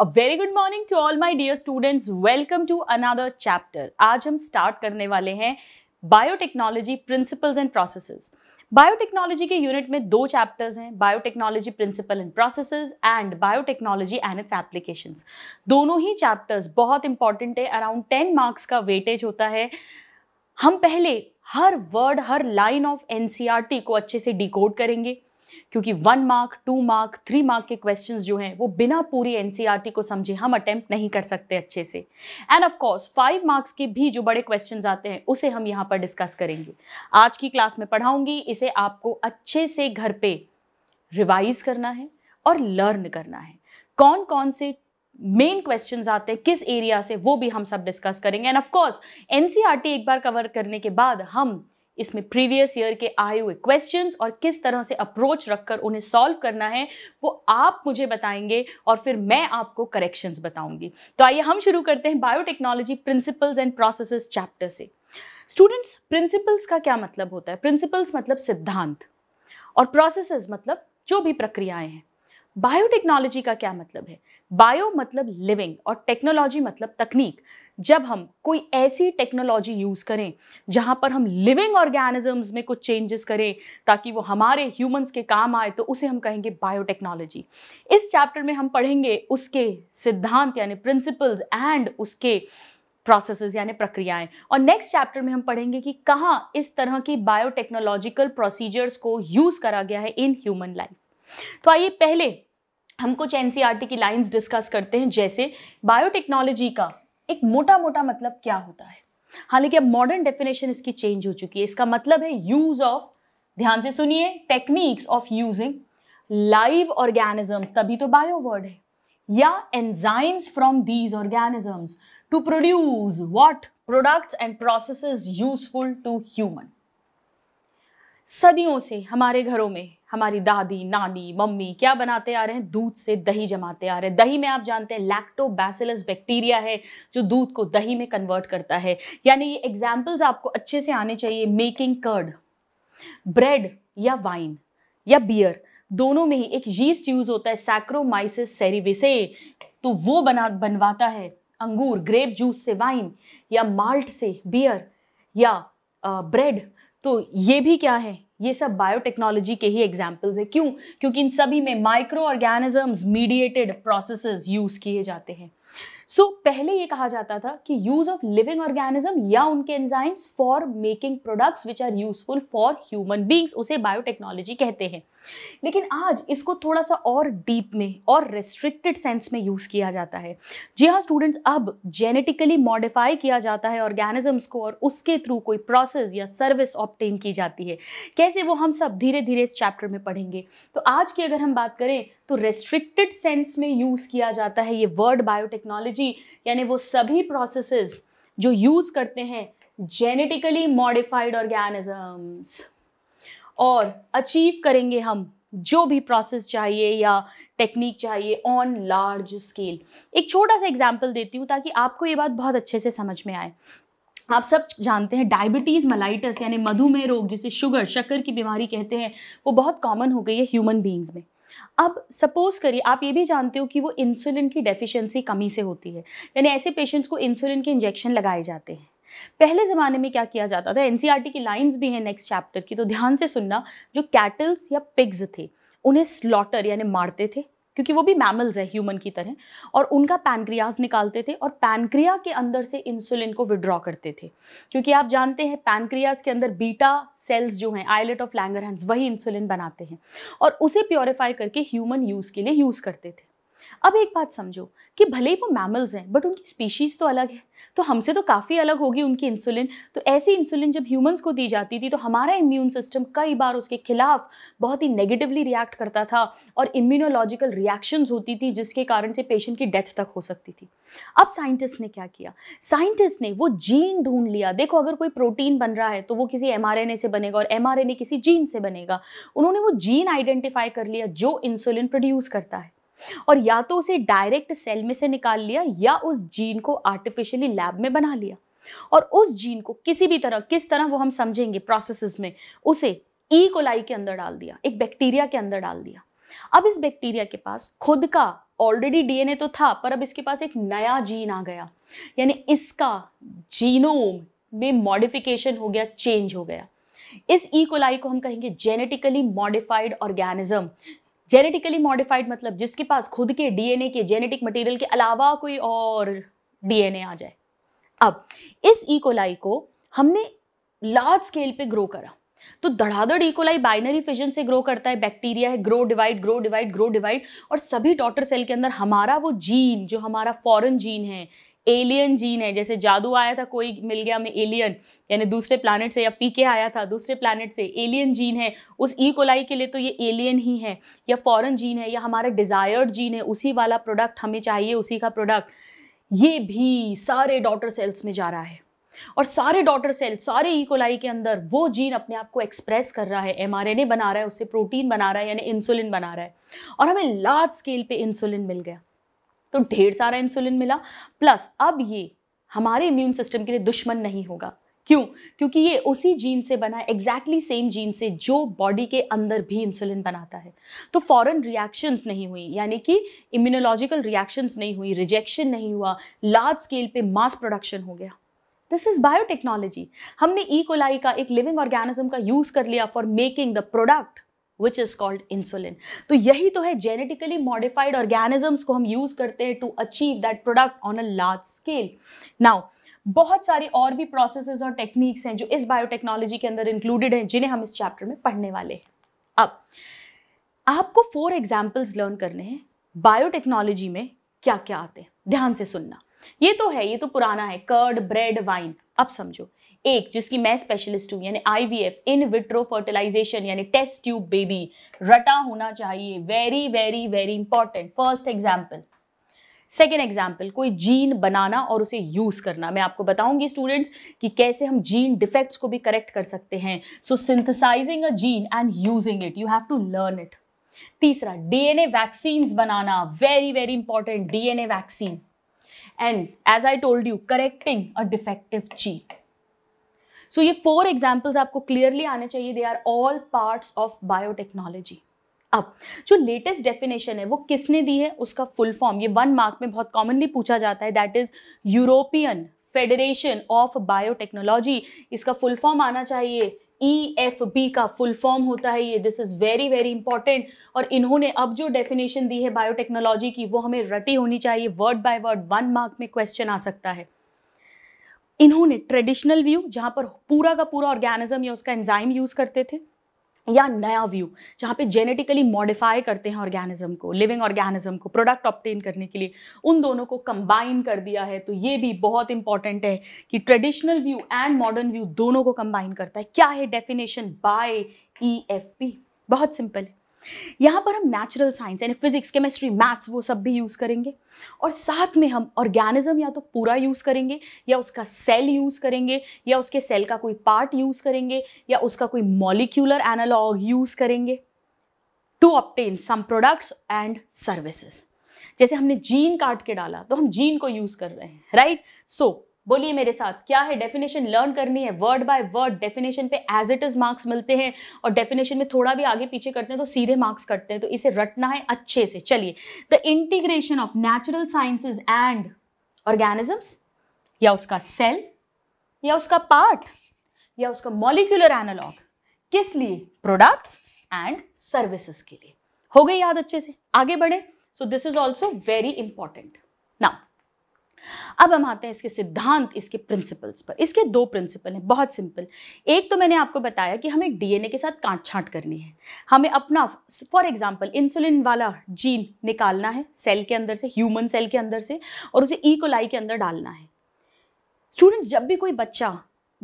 A very good morning to all my dear students welcome to another chapter आज हम start करने वाले हैं biotechnology principles and processes biotechnology के unit में दो चैप्टर्स हैं biotechnology principle and processes and biotechnology and its applications दोनों ही चैप्टर्स बहुत इंपॉर्टेंट है अराउंड टेन मार्क्स का वेटेज होता है हम पहले हर वर्ड हर लाइन ऑफ एन को अच्छे से डिकोड करेंगे क्योंकि one mark two mark three mark के क्वेश्चंस जो हैं वो बिना पूरी एनसीईआरटी e को समझे हम अटेम्प्ट नहीं कर सकते अच्छे से and of course five marks के भी जो बड़े क्वेश्चंस आते हैं उसे हम यहाँ पर डिस्कस करेंगे आज की क्लास में पढ़ाऊंगी इसे आपको अच्छे से घर पर रिवाइज करना है और लर्न करना है कौन कौन से मेन क्वेश्चन आते हैं किस एरिया से वो भी हम सब डिस्कस करेंगे एंड ऑफकोर्स कोर्स एक बार कवर करने के बाद हम इसमें प्रीवियस ईयर के आए हुए क्वेश्चंस और किस तरह से अप्रोच रखकर उन्हें सॉल्व करना है वो आप मुझे बताएंगे और फिर मैं आपको करेक्शंस बताऊंगी तो आइए हम शुरू करते हैं biotechnology principles and processes chapter से स्टूडेंट्स प्रिंसिपल्स का क्या मतलब होता है प्रिंसिपल्स मतलब सिद्धांत और प्रोसेसेस मतलब जो भी प्रक्रियाएं हैं बायोटेक्नोलॉजी का क्या मतलब है बायो मतलब लिविंग और टेक्नोलॉजी मतलब तकनीक जब हम कोई ऐसी टेक्नोलॉजी यूज़ करें जहाँ पर हम लिविंग ऑर्गेनिजम्स में कुछ चेंजेस करें ताकि वो हमारे ह्यूमंस के काम आए तो उसे हम कहेंगे बायोटेक्नोलॉजी इस चैप्टर में हम पढ़ेंगे उसके सिद्धांत यानी प्रिंसिपल्स एंड उसके प्रोसेसेस यानी प्रक्रियाएं और नेक्स्ट चैप्टर में हम पढ़ेंगे कि कहाँ इस तरह की बायोटेक्नोलॉजिकल प्रोसीजर्स को यूज़ करा गया है इन ह्यूमन लाइफ तो आइए पहले हम कुछ एन की लाइंस डिस्कस करते हैं जैसे बायोटेक्नोलॉजी का एक मोटा मोटा मतलब क्या होता है हालांकि अब मॉडर्न डेफिनेशन इसकी चेंज हो चुकी है इसका मतलब है यूज ऑफ ध्यान से सुनिए techniques of using live organisms तभी तो बायो वर्ड है या enzymes from these organisms to produce what products and processes useful to human सदियों से हमारे घरों में हमारी दादी नानी मम्मी क्या बनाते आ रहे हैं दूध से दही जमाते आ रहे हैं दही में आप जानते हैं लैक्टोबैसिलस बैक्टीरिया है जो दूध को दही में कन्वर्ट करता है यानी ये एग्जाम्पल्स आपको अच्छे से आने चाहिए मेकिंग कर्ड ब्रेड या वाइन या बियर दोनों में ही एक यीस्ट यूज होता है सैक्रोमाइसिस सेरिविसे तो वो बना बनवाता है अंगूर ग्रेप जूस से वाइन या माल्ट से बियर या ब्रेड तो ये भी क्या है ये सब बायोटेक्नोलॉजी के ही एग्जाम्पल्स है क्यों क्योंकि इन सभी में microorganisms mediated process use किए जाते हैं सो so, पहले ये कहा जाता था कि यूज़ ऑफ लिविंग ऑर्गेनिज्म या उनके enzymes for making products which are useful for human beings उसे बायोटेक्नोलॉजी कहते हैं लेकिन आज इसको थोड़ा सा और डीप में और रेस्ट्रिक्टेड सेंस में यूज़ किया जाता है जी हाँ स्टूडेंट्स अब जेनेटिकली मॉडिफाई किया जाता है ऑर्गेनिजम्स को और उसके थ्रू कोई प्रोसेस या सर्विस ऑप्टेन की जाती है कैसे वो हम सब धीरे धीरे इस चैप्टर में पढ़ेंगे तो आज की अगर हम बात करें तो रेस्ट्रिक्टेड सेंस में यूज़ किया जाता है ये वर्ड बायोटेक्नोलॉजी यानी वो सभी प्रोसेसेस जो यूज़ करते हैं जेनेटिकली मॉडिफाइड ऑर्गेनिजम्स और अचीव करेंगे हम जो भी प्रोसेस चाहिए या टेक्निक चाहिए ऑन लार्ज स्केल एक छोटा सा एग्जाम्पल देती हूँ ताकि आपको ये बात बहुत अच्छे से समझ में आए आप सब जानते हैं डायबिटीज़ मलाइटस यानी मधुमेह रोग जिसे शुगर शक्कर की बीमारी कहते हैं वो बहुत कॉमन हो गई है ह्यूमन बींग्स में अब सपोज करिए आप ये भी जानते हो कि वो इंसुलिन की डेफिशिएंसी कमी से होती है यानी ऐसे पेशेंट्स को इंसुलिन के इंजेक्शन लगाए जाते हैं पहले ज़माने में क्या किया जाता था एनसीईआरटी e की लाइन्स भी हैं नेक्स्ट चैप्टर की तो ध्यान से सुनना जो कैटल्स या पिग्स थे उन्हें स्लॉटर यानी मारते थे क्योंकि वो भी मैमल्स है ह्यूमन की तरह और उनका पैनक्रियाज निकालते थे और पैनक्रिया के अंदर से इंसुलिन को विड्रॉ करते थे क्योंकि आप जानते हैं पैनक्रियाज के अंदर बीटा सेल्स जो हैं आइलेट ऑफ लैंगरहैंस वही इंसुलिन बनाते हैं और उसे प्योरीफाई करके ह्यूमन यूज़ के लिए यूज़ करते थे अब एक बात समझो कि भले ही वो मैमल्स हैं बट उनकी स्पीशीज़ तो अलग है तो हमसे तो काफ़ी अलग होगी उनकी इंसुलिन तो ऐसी इंसुलिन जब ह्यूमन्स को दी जाती थी तो हमारा इम्यून सिस्टम कई बार उसके खिलाफ बहुत ही नेगेटिवली रिएक्ट करता था और इम्यूनोलॉजिकल रिएक्शंस होती थी जिसके कारण से पेशेंट की डेथ तक हो सकती थी अब साइंटिस्ट ने क्या किया साइंटिस्ट ने वो जीन ढूंढ लिया देखो अगर कोई प्रोटीन बन रहा है तो वो किसी एम से बनेगा और एम किसी जीन से बनेगा उन्होंने वो जीन आइडेंटिफाई कर लिया जो इंसुलिन प्रोड्यूस करता है और या तो उसे डायरेक्ट सेल में से निकाल लिया या उस जीन को आर्टिफिशियली लैब में बना लिया और उस जीन को किसी भी तरह किस तरह वो हम समझेंगे प्रोसेस में उसे ई e. कोलाई के अंदर डाल दिया एक बैक्टीरिया के अंदर डाल दिया अब इस बैक्टीरिया के पास खुद का ऑलरेडी डीएनए तो था पर अब इसके पास एक नया जीन आ गया यानी इसका जीनोम में मॉडिफिकेशन हो गया चेंज हो गया इस ई e. कोलाई को हम कहेंगे genetically modified organism genetically modified मतलब जिसके पास खुद के डीएनए के जेनेटिक मटेरियल के अलावा कोई और डीएनए आ जाए अब इस इकोलाई e. को हमने लार्ज स्केल पे ग्रो करा तो धड़ाधड़ इकोलाई बाइनरी फिजन से ग्रो करता है बैक्टीरिया है grow divide grow divide grow divide और सभी डॉटर सेल के अंदर हमारा वो जीन जो हमारा फॉरेन जीन है एलियन जीन है जैसे जादू आया था कोई मिल गया हमें एलियन यानी दूसरे प्लानट से या पीके आया था दूसरे प्लानट से एलियन जीन है उस ई e. कोलाई के लिए तो ये एलियन ही है या फॉरेन जीन है या हमारा डिज़ायर्ड जीन है उसी वाला प्रोडक्ट हमें चाहिए उसी का प्रोडक्ट ये भी सारे डॉटर सेल्स में जा रहा है और सारे डॉटर सेल सारे इकोलाई e. के अंदर वो जीन अपने आप को एक्सप्रेस कर रहा है एमआरएनए बना रहा है उससे प्रोटीन बना रहा है यानी इंसुलिन बना रहा है और हमें लार्ज स्केल पे इंसुलिन मिल गया तो ढेर सारा इंसुलिन मिला प्लस अब ये हमारे इम्यून सिस्टम के लिए दुश्मन नहीं होगा क्यों क्योंकि ये उसी जीन से बना है एग्जैक्टली सेम जीन से जो बॉडी के अंदर भी इंसुलिन बनाता है तो फॉरन रिएक्शंस नहीं हुई यानी कि इम्यूनोलॉजिकल रिएक्शंस नहीं हुई रिजेक्शन नहीं हुआ लार्ज स्केल पे मास प्रोडक्शन हो गया दिस इज बायोटेक्नोलॉजी हमने ई e. कोलाई का एक लिविंग ऑर्गेनिज्म का यूज़ कर लिया for making the product which is called insulin तो यही तो है जेनेटिकली मॉडिफाइड ऑर्गेनिजम्स को हम यूज़ करते हैं to achieve that product on a large scale now बहुत सारे और भी प्रोसेसेस और टेक्निक्स हैं जो इस बायोटेक्नोलॉजी के अंदर इंक्लूडेड हैं जिन्हें हम इस चैप्टर में पढ़ने वाले हैं अब आपको फोर एग्जाम्पल्स लर्न करने हैं बायोटेक्नोलॉजी में क्या क्या आते हैं ध्यान से सुनना ये तो है ये तो पुराना है कर्ड ब्रेड वाइन अब समझो एक जिसकी मैं स्पेशलिस्ट हूं यानी आईवीएफ इन विट्रो फर्टिलाइजेशन यानी टेस्ट ट्यूब बेबी रटा होना चाहिए very very very important first example second example कोई जीन बनाना और उसे यूज़ करना मैं आपको बताऊंगी स्टूडेंट्स कि कैसे हम जीन डिफेक्ट्स को भी करेक्ट कर सकते हैं so synthesizing a gene and using it you have to learn it तीसरा डीएनए वैक्सीन बनाना very very important DNA vaccine and as I told you correcting a defective gene so so, ये four examples आपको clearly आने चाहिए they are all parts of biotechnology अब जो latest definition है वो किसने दी है उसका फुल फॉर्म ये वन मार्क में बहुत कॉमनली पूछा जाता है that is European Federation of Biotechnology इसका फुल फॉर्म आना चाहिए ई एफ बी का फुल फॉर्म होता है ये this is very very important और इन्होंने अब जो डेफिनेशन दी है बायोटेक्नोलॉजी की वो हमें रटी होनी चाहिए word by word one mark में क्वेश्चन आ सकता है इन्होंने ट्रेडिशनल व्यू जहाँ पर पूरा का पूरा ऑर्गेनिज्म या उसका एंजाइम यूज़ करते थे या नया व्यू जहाँ पे जेनेटिकली मॉडिफाई करते हैं ऑर्गेनिज्म को लिविंग ऑर्गेनिज्म को प्रोडक्ट ऑप्टेन करने के लिए उन दोनों को कंबाइन कर दिया है तो ये भी बहुत इंपॉर्टेंट है कि traditional view and modern view दोनों को कंबाइन करता है क्या है डेफिनेशन बाय ई बहुत सिंपल है यहाँ पर हम नेचुरल साइंस यानी फिजिक्स केमिस्ट्री मैथ्स वो सब भी यूज़ करेंगे और साथ में हम ऑर्गेनिज्म या तो पूरा यूज़ करेंगे या उसका सेल यूज़ करेंगे या उसके सेल का कोई पार्ट यूज़ करेंगे या उसका कोई मॉलिक्यूलर एनालॉग यूज़ करेंगे to obtain some products and services जैसे हमने जीन काट के डाला तो हम जीन को यूज़ कर रहे हैं राइट सो बोलिए मेरे साथ क्या है डेफिनेशन लर्न करनी है वर्ड बाय वर्ड डेफिनेशन पे एज इट इज मार्क्स मिलते हैं और डेफिनेशन में थोड़ा भी आगे पीछे करते हैं तो सीधे मार्क्स कटते हैं तो इसे रटना है अच्छे से चलिए the integration of natural sciences and organisms या उसका सेल या उसका पार्ट या उसका मॉलिक्यूलर एनालॉग किस लिए प्रोडक्ट्स एंड सर्विसेज के लिए हो गई याद अच्छे से आगे बढ़े so this is also very important अब हम आते हैं इसके सिद्धांत इसके प्रिंसिपल्स पर इसके दो प्रिंसिपल हैं बहुत सिंपल एक तो मैंने आपको बताया कि हमें डीएनए के साथ काट छाँट करनी है हमें अपना फॉर एग्जांपल इंसुलिन वाला जीन निकालना है सेल के अंदर से ह्यूमन सेल के अंदर से और उसे ईकोलाई e. के अंदर डालना है स्टूडेंट्स जब भी कोई बच्चा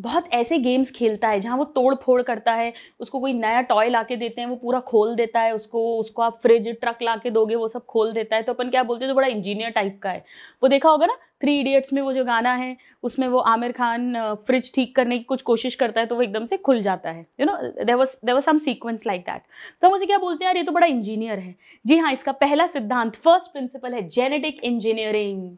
बहुत ऐसे गेम्स खेलता है जहाँ वो तोड़ फोड़ करता है उसको कोई नया टॉय ला के देते हैं वो पूरा खोल देता है उसको उसको आप फ्रिज ट्रक ला के दोगे वो सब खोल देता है तो अपन क्या बोलते हैं जो तो बड़ा इंजीनियर टाइप का है वो देखा होगा ना थ्री इडियट्स में वो जो गाना है उसमें वो आमिर खान फ्रिज ठीक करने की कुछ कोशिश करता है तो वो एकदम से खुल जाता है you know there was there was some sequence like that तो मुझे क्या बोलते हैं यार ये तो बड़ा इंजीनियर है जी हाँ इसका पहला सिद्धांत फर्स्ट प्रिंसिपल है जेनेटिक इंजीनियरिंग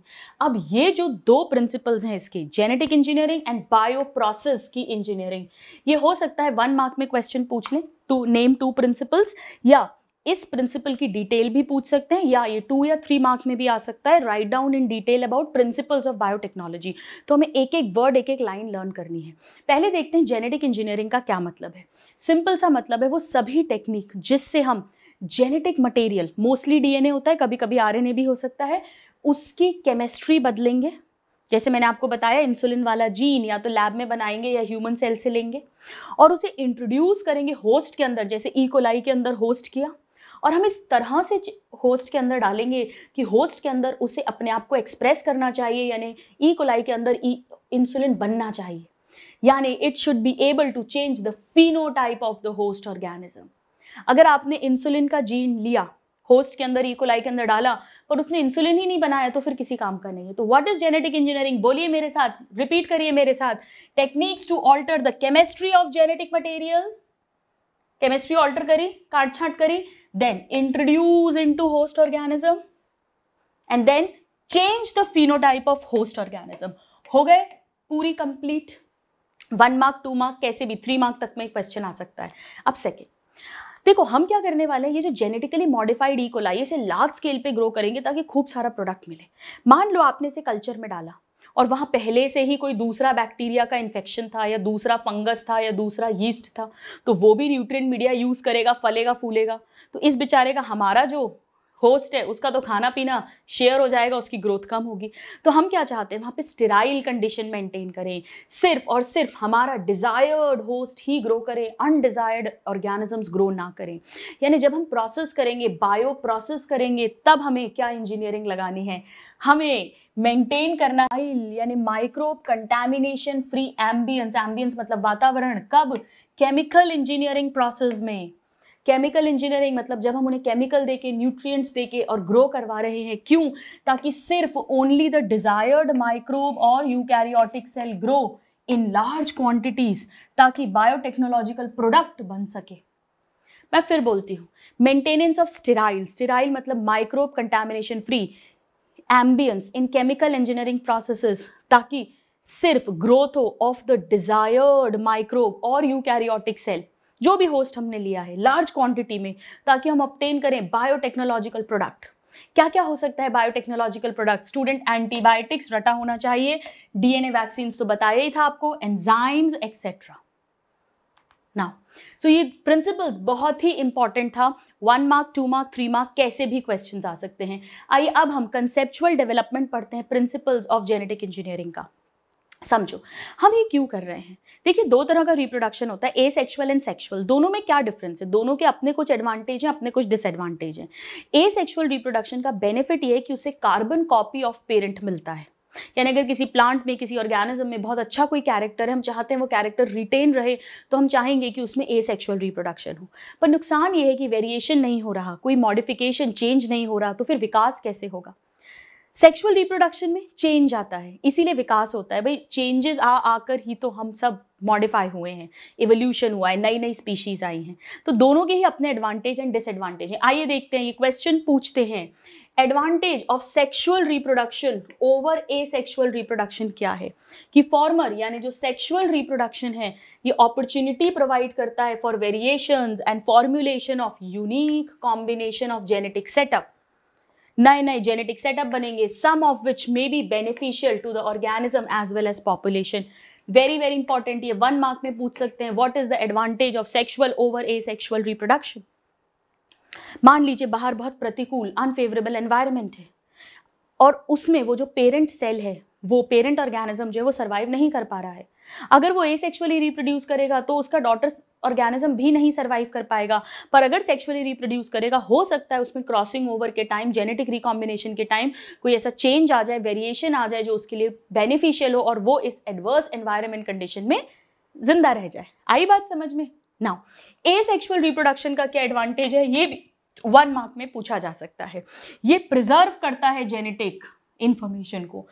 अब ये जो दो प्रिंसिपल्स हैं इसके genetic engineering and bio process की इंजीनियरिंग ये हो सकता है वन मार्क में क्वेश्चन पूछ लें टू नेम टू प्रिंसिपल्स या इस प्रिंसिपल की डिटेल भी पूछ सकते हैं या ये टू या थ्री मार्क में भी आ सकता है write down in detail about principles of biotechnology तो हमें एक एक वर्ड एक एक लाइन लर्न करनी है पहले देखते हैं जेनेटिक इंजीनियरिंग का क्या मतलब है सिंपल सा मतलब है वो सभी टेक्निक जिससे हम जेनेटिक मटेरियल मोस्टली डीएनए होता है कभी कभी आरएनए भी हो सकता है उसकी केमिस्ट्री बदलेंगे जैसे मैंने आपको बताया इंसुलिन वाला जीन या तो लैब में बनाएंगे या ह्यूमन सेल से लेंगे और उसे इंट्रोड्यूस करेंगे होस्ट के अंदर जैसे ई e. कोलाई के अंदर होस्ट किया और हम इस तरह से होस्ट के अंदर डालेंगे कि होस्ट के अंदर उसे अपने आप को एक्सप्रेस करना चाहिए यानी ई e कोलाई के अंदर ई e, इंसुलिन बनना चाहिए यानी it should be able to change the type of the host organism अगर आपने इंसुलिन का जीन लिया होस्ट के अंदर ई e कोलाई के अंदर डाला पर उसने इंसुलिन ही नहीं बनाया तो फिर किसी काम का नहीं है तो व्हाट इज जेनेटिक इंजीनियरिंग बोलिए मेरे साथ रिपीट करिए मेरे साथ techniques to alter the chemistry of genetic material chemistry alter करी काट छाट करी then introduce into host organism and then change the phenotype of host organism हो गए पूरी complete one mark two mark कैसे भी थ्री मार्क तक में क्वेश्चन आ सकता है अब सेकेंड देखो हम क्या करने वाले हैं ये जो जेनेटिकली मॉडिफाइड कोलाई इसे लार्ज स्केल पे ग्रो करेंगे ताकि खूब सारा प्रोडक्ट मिले मान लो आपने इसे कल्चर में डाला और वहाँ पहले से ही कोई दूसरा बैक्टीरिया का इन्फेक्शन था या दूसरा फंगस था या दूसरा यीस्ट था तो वो भी न्यूट्रिय मीडिया यूज़ करेगा फलेगा फूलेगा तो इस बेचारे का हमारा जो होस्ट है उसका तो खाना पीना शेयर हो जाएगा उसकी ग्रोथ कम होगी तो हम क्या चाहते हैं वहाँ पे स्टेराइल कंडीशन मेंटेन करें सिर्फ और सिर्फ हमारा डिज़ायर्ड होस्ट ही ग्रो करे अनडिज़ायर्ड ऑर्गेनिजम्स ग्रो ना करें यानी जब हम प्रोसेस करेंगे बायो प्रोसेस करेंगे तब हमें क्या इंजीनियरिंग लगानी है हमें मेंटेन करना यानी microbe contamination free ambience ambience मतलब वातावरण कब केमिकल इंजीनियरिंग प्रोसेस में केमिकल इंजीनियरिंग मतलब जब हम उन्हें केमिकल दे के देके दे के और ग्रो करवा रहे हैं क्यों ताकि सिर्फ ओनली द डिज़ायर्ड माइक्रोब और eukaryotic cell grow in large quantities ताकि बायोटेक्नोलॉजिकल प्रोडक्ट बन सके मैं फिर बोलती हूँ मेंटेनेंस ऑफ स्टेराइल स्टेराइल मतलब microbe contamination free ambience in chemical engineering processes ताकि सिर्फ ग्रोथ हो ऑफ द डिजायर्ड माइक्रोब और यूकैरियोटिक सेल जो भी होस्ट हमने लिया है लार्ज क्वांटिटी में ताकि हम ऑप्टेन करें बायोटेक्नोलॉजिकल प्रोडक्ट क्या क्या हो सकता है बायोटेक्नोलॉजिकल प्रोडक्ट स्टूडेंट एंटीबायोटिक्स रटा होना चाहिए डीएनए वैक्सीन तो बताया ही था आपको एंजाइम्स एक्सेट्रा नाउ सो ये प्रिंसिपल्स बहुत ही इंपॉर्टेंट था one mark two mark three mark कैसे भी क्वेश्चन आ सकते हैं आइए अब हम कंसेप्चुअल डेवलपमेंट पढ़ते हैं प्रिंसिपल्स ऑफ जेनेटिक इंजीनियरिंग का समझो हम ये क्यों कर रहे हैं देखिए दो तरह का रिप्रोडक्शन होता है ए सेक्शुअल एंड सेक्शुअल दोनों में क्या डिफरेंस है दोनों के अपने कुछ एडवांटेज हैं अपने कुछ डिसएडवांटेज हैं ए सेक्शुअल रिप्रोडक्शन का बेनिफिट ये है कि उसे कार्बन कॉपी ऑफ पेरेंट मिलता है यानी अगर किसी प्लांट में किसी ऑर्गेनिज्म में बहुत अच्छा कोई कैरेक्टर है हम चाहते हैं वो कैरेक्टर रिटेन रहे तो हम चाहेंगे कि उसमें ए सेक्शुअल रिप्रोडक्शन हो पर नुकसान ये है कि वेरिएशन नहीं हो रहा कोई मॉडिफिकेशन चेंज नहीं हो रहा तो फिर विकास कैसे होगा सेक्सुअल रिप्रोडक्शन में चेंज आता है इसीलिए विकास होता है भाई चेंजेस आ आकर ही तो हम सब मॉडिफाई हुए हैं एवोल्यूशन हुआ है नई नई स्पीशीज़ आई हैं तो दोनों के ही अपने एडवांटेज एंड डिसएडवांटेज हैं आइए देखते हैं ये क्वेश्चन पूछते हैं advantage of sexual reproduction over asexual reproduction क्या है कि फॉर्मर यानी जो सेक्सुअल रिप्रोडक्शन है ये अपॉर्चुनिटी प्रोवाइड करता है for variations and formulation of unique combination of genetic setup नए नए जेनेटिक सेटअप बनेंगे some of which may be beneficial to the organism as well as population very very important ये one mark में पूछ सकते हैं what is the advantage of sexual over asexual reproduction मान लीजिए बाहर बहुत प्रतिकूल अनफेवरेबल एनवायरमेंट है और उसमें वो जो पेरेंट सेल है वो पेरेंट ऑर्गेनिज्म जो है वो सर्वाइव नहीं कर पा रहा है अगर वो ए सेक्चुअली रिप्रोड्यूस करेगा तो उसका डॉटर ऑर्गेनिज्म भी नहीं सर्वाइव कर पाएगा पर अगर सेक्सुअली रिप्रोड्यूस करेगा हो सकता है उसमें क्रॉसिंग ओवर के टाइम जेनेटिक रिकॉम्बिनेशन के टाइम कोई ऐसा चेंज आ जाए वेरिएशन आ जाए जो उसके लिए बेनिफिशियल हो और वो इस एडवर्स एनवायरमेंट कंडीशन में जिंदा रह जाए आई बात समझ में नाउ ए सेक्शुअल रिप्रोडक्शन का क्या एडवांटेज है ये भी वन मार्क में पूछा जा सकता है ये प्रिजर्व करता है जेनेटिक इन्फॉर्मेशन को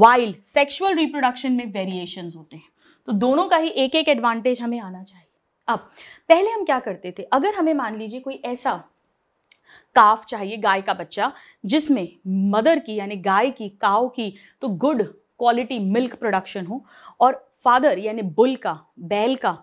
वाइल्ड सेक्शुअल रिप्रोडक्शन में वेरिएशन होते हैं तो दोनों का ही एक एक एडवांटेज हमें आना चाहिए अब पहले हम क्या करते थे अगर हमें मान लीजिए कोई ऐसा काफ चाहिए गाय का बच्चा जिसमें मदर की यानी गाय की काव की तो गुड क्वालिटी मिल्क प्रोडक्शन हो और फादर यानी बुल का बैल का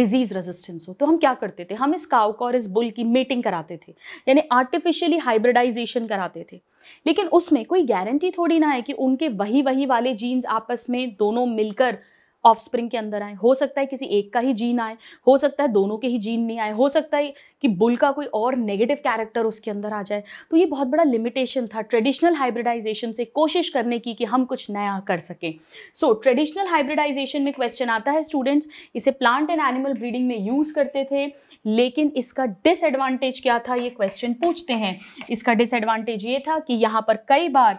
डिजीज रेजिस्टेंस हो तो हम क्या करते थे हम इस काव का और इस बुल की मेटिंग कराते थे यानी आर्टिफिशियली हाइब्रिडाइजेशन कराते थे लेकिन उसमें कोई गारंटी थोड़ी ना है कि उनके वही वही वाले जीन्स आपस में दोनों मिलकर ऑफ स्प्रिंग के अंदर आए हो सकता है किसी एक का ही जीन आए हो सकता है दोनों के ही जीन नहीं आए हो सकता है कि बुल का कोई और नेगेटिव कैरेक्टर उसके अंदर आ जाए तो ये बहुत बड़ा लिमिटेशन था ट्रेडिशनल हाइब्रिडाइजेशन से कोशिश करने की कि हम कुछ नया कर सकें सो ट्रेडिशनल हाइब्रिडाइजेशन में क्वेश्चन आता है स्टूडेंट्स इसे प्लांट एंड एनिमल ब्रीडिंग में यूज़ करते थे लेकिन इसका डिसएडवांटेज क्या था ये क्वेश्चन पूछते हैं इसका डिसएडवांटेज ये था कि यहाँ पर कई बार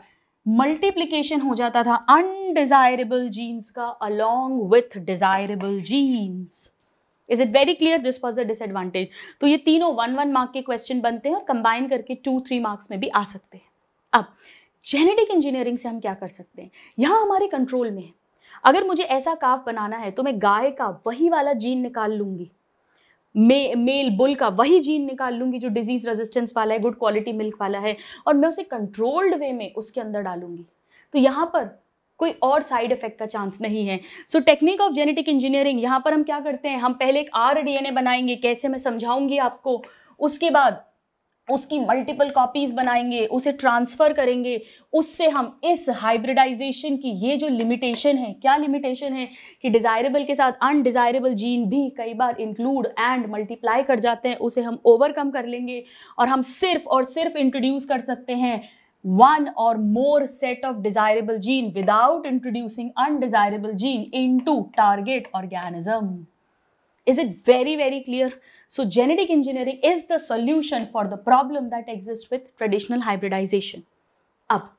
मल्टीप्लीकेशन हो जाता था अनडिजायरेबल जीन्स का along with desirable genes is it very clear this was the disadvantage तो ये तीनों वन वन मार्क के क्वेश्चन बनते हैं और कंबाइन करके टू थ्री मार्क्स में भी आ सकते हैं अब जेनेटिक इंजीनियरिंग से हम क्या कर सकते हैं यहाँ हमारे कंट्रोल में है अगर मुझे ऐसा काफ बनाना है तो मैं गाय का वही वाला जीन निकाल लूंगी मे मेल बुल का वही जीन निकाल लूँगी जो डिजीज़ रेजिस्टेंस वाला है गुड क्वालिटी मिल्क वाला है और मैं उसे कंट्रोल्ड वे में उसके अंदर डालूंगी तो यहाँ पर कोई और साइड इफेक्ट का चांस नहीं है so technique of genetic engineering यहाँ पर हम क्या करते हैं हम पहले एक आर डी बनाएंगे कैसे मैं समझाऊंगी आपको उसके बाद उसकी मल्टीपल कॉपीज़ बनाएंगे उसे ट्रांसफ़र करेंगे उससे हम इस हाइब्रिडाइजेशन की ये जो लिमिटेशन है क्या लिमिटेशन है कि डिज़ायरेबल के साथ अनडिज़ायरेबल जीन भी कई बार इंक्लूड एंड मल्टीप्लाई कर जाते हैं उसे हम ओवरकम कर लेंगे और हम सिर्फ और सिर्फ इंट्रोड्यूस कर सकते हैं वन और more set of desirable gene without introducing undesirable gene into target organism is it very very clear So genetic engineering is the solution for the problem that exists with traditional hybridization. अब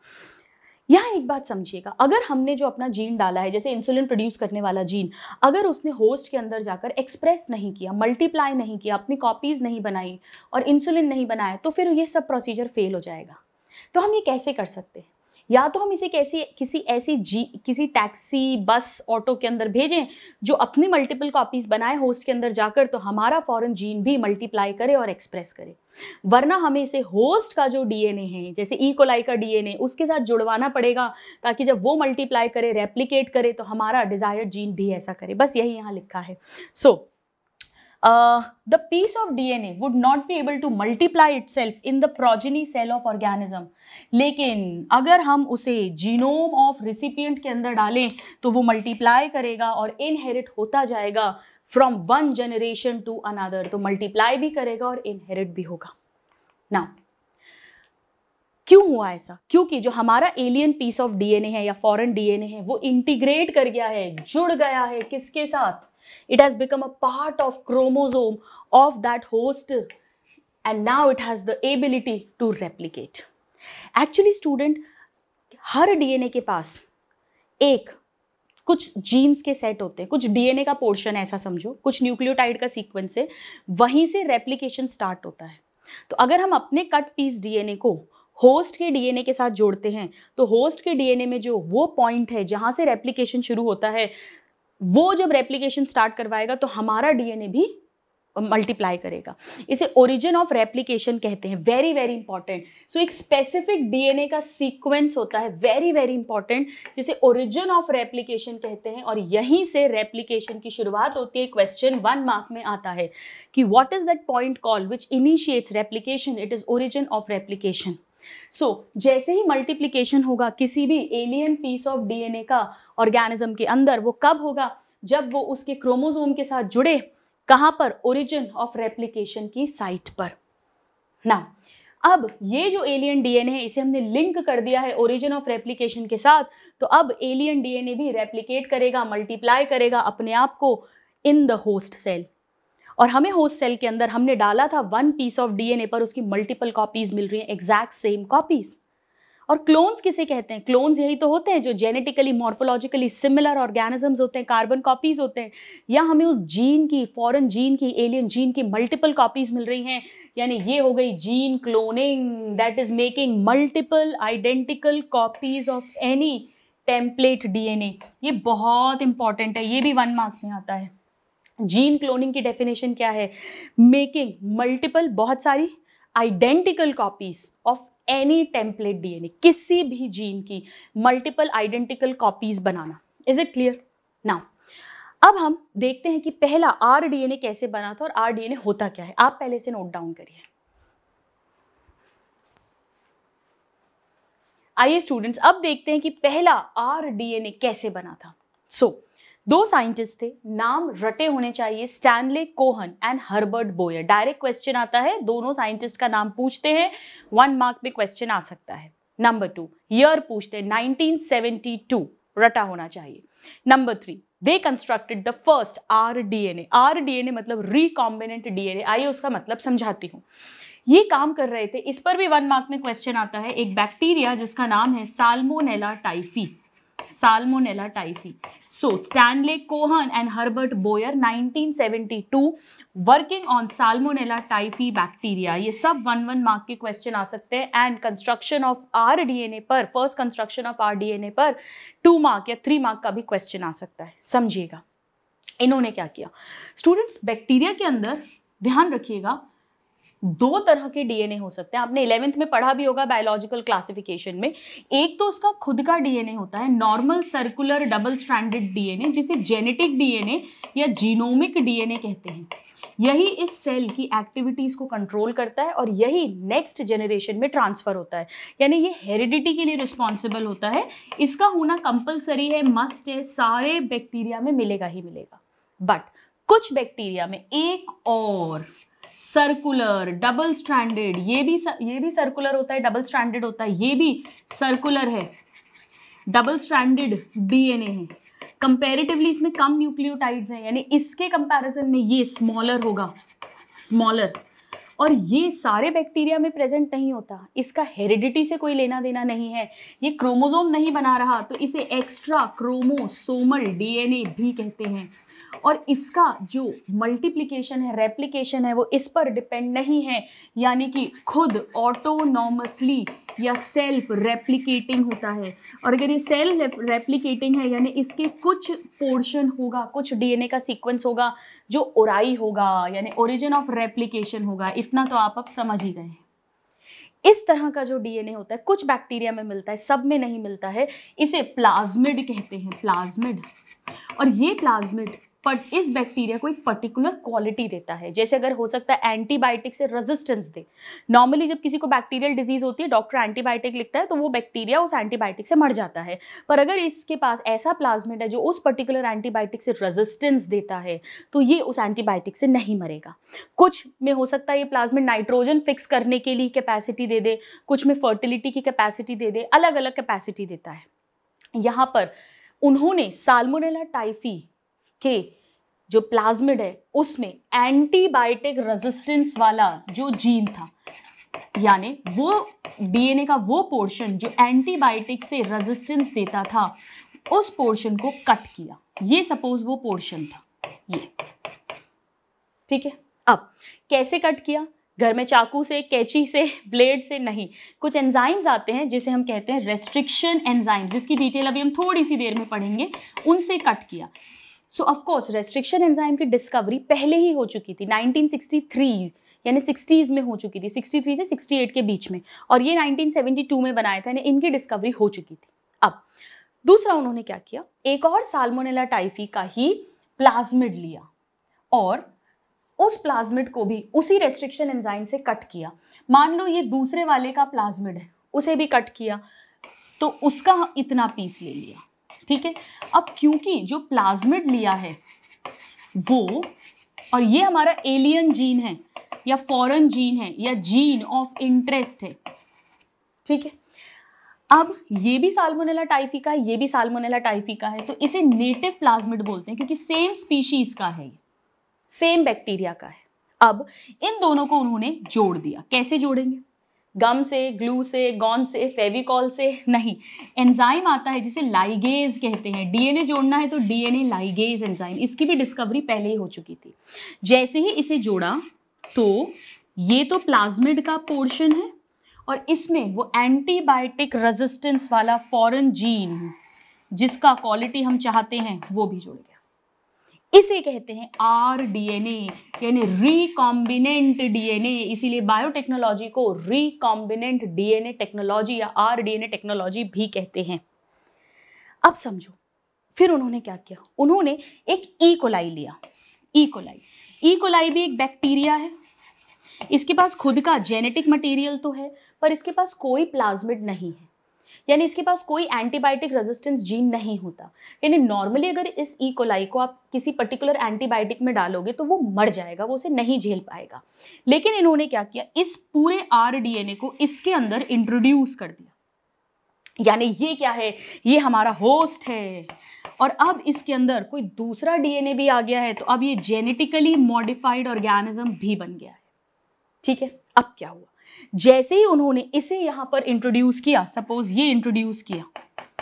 यहाँ एक बात समझिएगा अगर हमने जो अपना gene डाला है जैसे इंसुलिन प्रोड्यूस करने वाला जीन अगर उसने होस्ट के अंदर जाकर एक्सप्रेस नहीं किया मल्टीप्लाई नहीं किया अपनी कॉपीज़ नहीं बनाई और इंसुलिन नहीं बनाया तो फिर ये सब प्रोसीजर फेल हो जाएगा तो हम ये कैसे कर सकते हैं या तो हम इसे कैसी किसी ऐसी जी किसी टैक्सी बस ऑटो के अंदर भेजें जो अपनी मल्टीपल कॉपीज़ बनाए होस्ट के अंदर जाकर तो हमारा फॉरेन जीन भी मल्टीप्लाई करे और एक्सप्रेस करे वरना हमें इसे होस्ट का जो डीएनए है जैसे ई e. कोलाई का डीएनए उसके साथ जुड़वाना पड़ेगा ताकि जब वो मल्टीप्लाई करे रेप्लीकेट करे तो हमारा डिज़ायर्ड जीन भी ऐसा करे बस यही यहाँ लिखा है so so, of uh, the piece of DNA would not be able to multiply itself in the progeny cell of organism. लेकिन अगर हम उसे जीनोम ऑफ रिसिपियंट के अंदर डालें तो वो मल्टीप्लाई करेगा और इनहेरिट होता जाएगा from one generation to another तो मल्टीप्लाई भी करेगा और इनहेरिट भी होगा ना क्यों हुआ ऐसा क्योंकि जो हमारा एलियन पीस ऑफ डीएनए है या फॉरेन डीएनए है वो इंटीग्रेट कर गया है जुड़ गया है किसके साथ It has become a part of chromosome of that host and now it has the ability to replicate. Actually student, हर डीएनए के पास एक कुछ जीन्स के सेट होते हैं कुछ डीएनए का पोर्शन ऐसा समझो कुछ न्यूक्लियोटाइड का सीक्वेंस है वहीं से रेप्लिकेशन स्टार्ट होता है तो अगर हम अपने कट पीस डीएनए को होस्ट के डीएनए के साथ जोड़ते हैं तो होस्ट के डीएनए में जो वो पॉइंट है जहां से रेप्लिकेशन शुरू होता है वो जब रेप्लीकेशन स्टार्ट करवाएगा तो हमारा डीएनए भी मल्टीप्लाई करेगा इसे ओरिजिन ऑफ रेप्लीकेशन कहते हैं वेरी वेरी इंपॉर्टेंट सो एक स्पेसिफिक डीएनए का सीक्वेंस होता है वेरी वेरी इंपॉर्टेंट जिसे ओरिजिन ऑफ रेप्लीकेशन कहते हैं और यहीं से रेप्लीकेशन की शुरुआत होती है क्वेश्चन वन मार्क में आता है कि what is that point call which initiates replication it is origin of replication so so, जैसे ही मल्टीप्लीकेशन होगा किसी भी एलियन पीस ऑफ डीएनए का ऑर्गेनिज्म के अंदर वो कब होगा जब वो उसके क्रोमोजोम के साथ जुड़े कहाँ पर ओरिजिन ऑफ रेप्लीकेशन की साइट पर ना अब ये जो एलियन डीएनए है इसे हमने लिंक कर दिया है ओरिजिन ऑफ रेप्लीकेशन के साथ तो अब एलियन डीएनए भी रेप्लीकेट करेगा मल्टीप्लाई करेगा अपने आप को इन द होस्ट सेल और हमें होस्ट सेल के अंदर हमने डाला था वन पीस ऑफ डीएनए पर उसकी मल्टीपल कॉपीज मिल रही हैं एग्जैक्ट सेम कॉपीज और क्लोन्स किसे कहते हैं क्लोन्स यही तो होते हैं जो जेनेटिकली मॉर्फोलॉजिकली सिमिलर ऑर्गेनिजम्स होते हैं कार्बन कॉपीज होते हैं या हमें उस जीन की फॉरेन जीन की एलियन जीन की मल्टीपल कॉपीज मिल रही हैं यानी ये हो गई gene cloning that is making multiple identical copies of any template DNA ये बहुत इंपॉर्टेंट है ये भी वन मार्क्स में आता है जीन क्लोनिंग की डेफिनेशन क्या है मेकिंग मल्टीपल बहुत सारी identical copies of any template DNA किसी भी जीन की मल्टीपल आइडेंटिकल कॉपीज बनाना इज इट क्लियर नाउ अब हम देखते हैं कि पहला आर डीएनए कैसे बना था और आर डीएनए होता क्या है आप पहले से नोट डाउन करिए आइए स्टूडेंट्स अब देखते हैं कि पहला आर डीएनए कैसे बना था सो so, दो साइंटिस्ट थे नाम रटे होने चाहिए Stanley Cohen and Herbert Boyer direct question आता है दोनों साइंटिस्ट का नाम पूछते हैं वन मार्क पे क्वेश्चन आ सकता है नंबर टू ईयर पूछते हैं 1972 रटा होना चाहिए number three they constructed the first R D N A R D N A मतलब रिकॉम्बिनेंट डीएनए आइए उसका मतलब समझाती हूँ ये काम कर रहे थे इस पर भी वन मार्क में क्वेश्चन आता है एक बैक्टीरिया जिसका नाम है Salmonella typhi Salmonella typhi so Stanley Cohen and Herbert Boyer 1972 working on Salmonella typhi bacteria ये सब वन वन मार्क के क्वेश्चन आ सकते हैं and construction of R DNA पर first construction of R DNA पर टू मार्क या three mark का भी क्वेश्चन आ सकता है समझिएगा इन्होंने क्या किया स्टूडेंट्स बैक्टीरिया के अंदर ध्यान रखिएगा दो तरह के डीएनए हो सकते हैं आपने इलेवेंथ में पढ़ा भी होगा बायोलॉजिकल क्लासिफिकेशन में एक तो उसका खुद का डीएनए होता है normal circular double stranded DNA जिसे जेनेटिक डीएनए या जीनोमिक डीएनए कहते हैं यही इस सेल की एक्टिविटीज़ को कंट्रोल करता है और यही नेक्स्ट जनरेशन में ट्रांसफ़र होता है यानी ये हेरिडिटी के लिए रिस्पॉन्सिबल होता है इसका होना कंपलसरी है मस्ट है सारे बैक्टीरिया में मिलेगा ही मिलेगा बट कुछ बैक्टीरिया में एक और सर्कुलर डबल स्टैंडर्ड ये भी ये भी सर्कुलर होता है डबल स्टैंडर्ड होता है ये भी सर्कुलर है डबल स्टैंडर्ड डीएनए है कंपेरेटिवली इसमें कम न्यूक्लियोटाइड्स हैं यानी इसके कंपैरिजन में ये स्मॉलर होगा स्मॉलर और ये सारे बैक्टीरिया में प्रेजेंट नहीं होता इसका हेरिडिटी से कोई लेना देना नहीं है ये क्रोमोजोम नहीं बना रहा तो इसे एक्स्ट्रा क्रोमोसोमल डीएनए भी कहते हैं और इसका जो मल्टीप्लीकेशन है रेप्लीकेशन है वो इस पर डिपेंड नहीं है यानी कि खुद ऑटोनॉमसली या सेल्फ रेप्लीकेटिंग होता है और अगर ये सेल्फ रेप्लीकेटिंग है यानी इसके कुछ पोर्शन होगा कुछ डीएनए का सीक्वेंस होगा जो ओराई होगा यानी ओरिजिन ऑफ रेप्लीकेशन होगा इतना तो आप अब समझ ही गए हैं इस तरह का जो डीएनए होता है कुछ बैक्टीरिया में मिलता है सब में नहीं मिलता है इसे प्लाज्मिड कहते हैं प्लाज्मिड और ये प्लाज्मिड पर इस बैक्टीरिया को एक पर्टिकुलर क्वालिटी देता है जैसे अगर हो सकता है एंटीबायोटिक से रेजिस्टेंस दे नॉर्मली जब किसी को बैक्टीरियल डिजीज होती है डॉक्टर एंटीबायोटिक लिखता है तो वो बैक्टीरिया उस एंटीबायोटिक से मर जाता है पर अगर इसके पास ऐसा प्लाज्मेट है जो उस पर्टिकुलर एंटीबायोटिक से रेजिस्टेंस देता है तो ये उस एंटीबायोटिक से नहीं मरेगा कुछ में हो सकता है ये प्लाज्मेट नाइट्रोजन फिक्स करने के लिए कैपेसिटी दे दे कुछ में फर्टिलिटी की कैपेसिटी दे दे अलग अलग कैपेसिटी देता है यहाँ पर उन्होंने साल्मोनेला टाइफी के जो प्लाज्मिड है उसमें एंटीबायोटिक रेजिस्टेंस वाला जो जीन था यानी वो डीएनए का वो पोर्शन जो एंटीबायोटिक से रेजिस्टेंस देता था उस पोर्शन को कट किया ये सपोज वो पोर्शन था ये ठीक है अब कैसे कट किया घर में चाकू से कैची से ब्लेड से नहीं कुछ एंजाइम्स आते हैं जिसे हम कहते हैं रेस्ट्रिक्शन एंजाइम्स जिसकी डिटेल अभी हम थोड़ी सी देर में पढ़ेंगे उनसे कट किया सो ऑफकोर्स रेस्ट्रिक्शन एंजाइम की डिस्कवरी पहले ही हो चुकी थी 1963 यानी सिक्सटीज़ में हो चुकी थी 63 से 68 के बीच में और ये 1972 में बनाया था यानी इनकी डिस्कवरी हो चुकी थी अब दूसरा उन्होंने क्या किया एक और साल्मोनेला टाइफी का ही प्लाज्मिड लिया और उस प्लाज्मिड को भी उसी रेस्ट्रिक्शन एंजाइम से कट किया मान लो ये दूसरे वाले का प्लाज्मिड है उसे भी कट किया तो उसका इतना पीस ले लिया ठीक है अब क्योंकि जो प्लाज्मिड लिया है वो और ये हमारा एलियन जीन है या फॉरेन जीन है या जीन ऑफ इंटरेस्ट है ठीक है अब ये भी साल्मोनेला टाइफी का है ये भी साल्मोनेला टाइफी का है तो इसे नेटिव प्लाज्मिड बोलते हैं क्योंकि सेम स्पीशीज का है सेम बैक्टीरिया का है अब इन दोनों को उन्होंने जोड़ दिया कैसे जोड़ेंगे गम से ग्लू से गॉन से फेविकॉल से नहीं एंजाइम आता है जिसे लाइगेज कहते हैं डीएनए जोड़ना है तो डीएनए लाइगेज एंजाइम इसकी भी डिस्कवरी पहले ही हो चुकी थी जैसे ही इसे जोड़ा तो ये तो प्लाज्मिड का पोर्शन है और इसमें वो एंटीबायोटिक रेजिस्टेंस वाला फॉरन जीन जिसका क्वालिटी हम चाहते हैं वो भी जोड़ गया इसे कहते हैं आर डीएनए यानी रिकॉम्बिनेंट डीएनए इसीलिए बायोटेक्नोलॉजी को रिकॉम्बिनेंट डीएनए टेक्नोलॉजी या आर डीएनए टेक्नोलॉजी भी कहते हैं अब समझो फिर उन्होंने क्या किया उन्होंने एक ईकोलाई e लिया ईकोलाई e ईकोलाई e भी एक बैक्टीरिया है इसके पास खुद का जेनेटिक मटेरियल तो है पर इसके पास कोई प्लाज्मिड नहीं है यानी इसके पास कोई एंटीबायोटिक रेजिस्टेंस जीन नहीं होता यानी नॉर्मली अगर इस ई e. कोलाई को आप किसी पर्टिकुलर एंटीबायोटिक में डालोगे तो वो मर जाएगा वो उसे नहीं झेल पाएगा लेकिन इन्होंने क्या किया इस पूरे आर को इसके अंदर इंट्रोड्यूस कर दिया यानी ये क्या है ये हमारा होस्ट है और अब इसके अंदर कोई दूसरा डीएनए भी आ गया है तो अब ये जेनेटिकली मॉडिफाइड ऑर्गेनिज्म भी बन गया है ठीक है अब क्या हुआ जैसे ही उन्होंने इसे यहाँ पर इंट्रोड्यूस किया सपोज ये इंट्रोड्यूस किया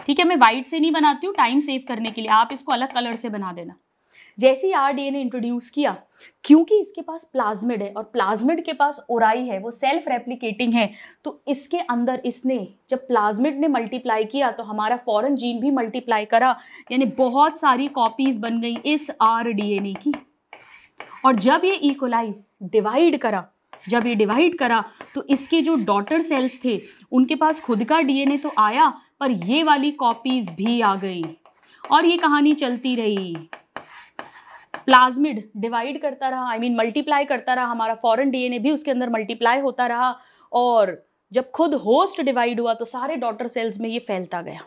ठीक है मैं वाइट से नहीं बनाती हूँ टाइम सेव करने के लिए आप इसको अलग कलर से बना देना जैसे ही आर ने इंट्रोड्यूस किया क्योंकि इसके पास प्लाज्मिड है और प्लाज्मिड के पास ओराई है वो सेल्फ रेप्लिकेटिंग है तो इसके अंदर इसने जब प्लाज्मिड ने मल्टीप्लाई किया तो हमारा फॉरन जीन भी मल्टीप्लाई करा यानी बहुत सारी कॉपीज बन गई इस आर की और जब ये इकोलाई e डिवाइड करा जब ये डिवाइड करा तो इसके जो डॉटर सेल्स थे उनके पास खुद का डीएनए तो आया पर ये वाली कॉपीज भी आ गई और ये कहानी चलती रही प्लाज्मिड डिवाइड करता रहा आई मीन मल्टीप्लाई करता रहा हमारा फॉरेन डीएनए भी उसके अंदर मल्टीप्लाई होता रहा और जब खुद होस्ट डिवाइड हुआ तो सारे डॉटर सेल्स में ये फैलता गया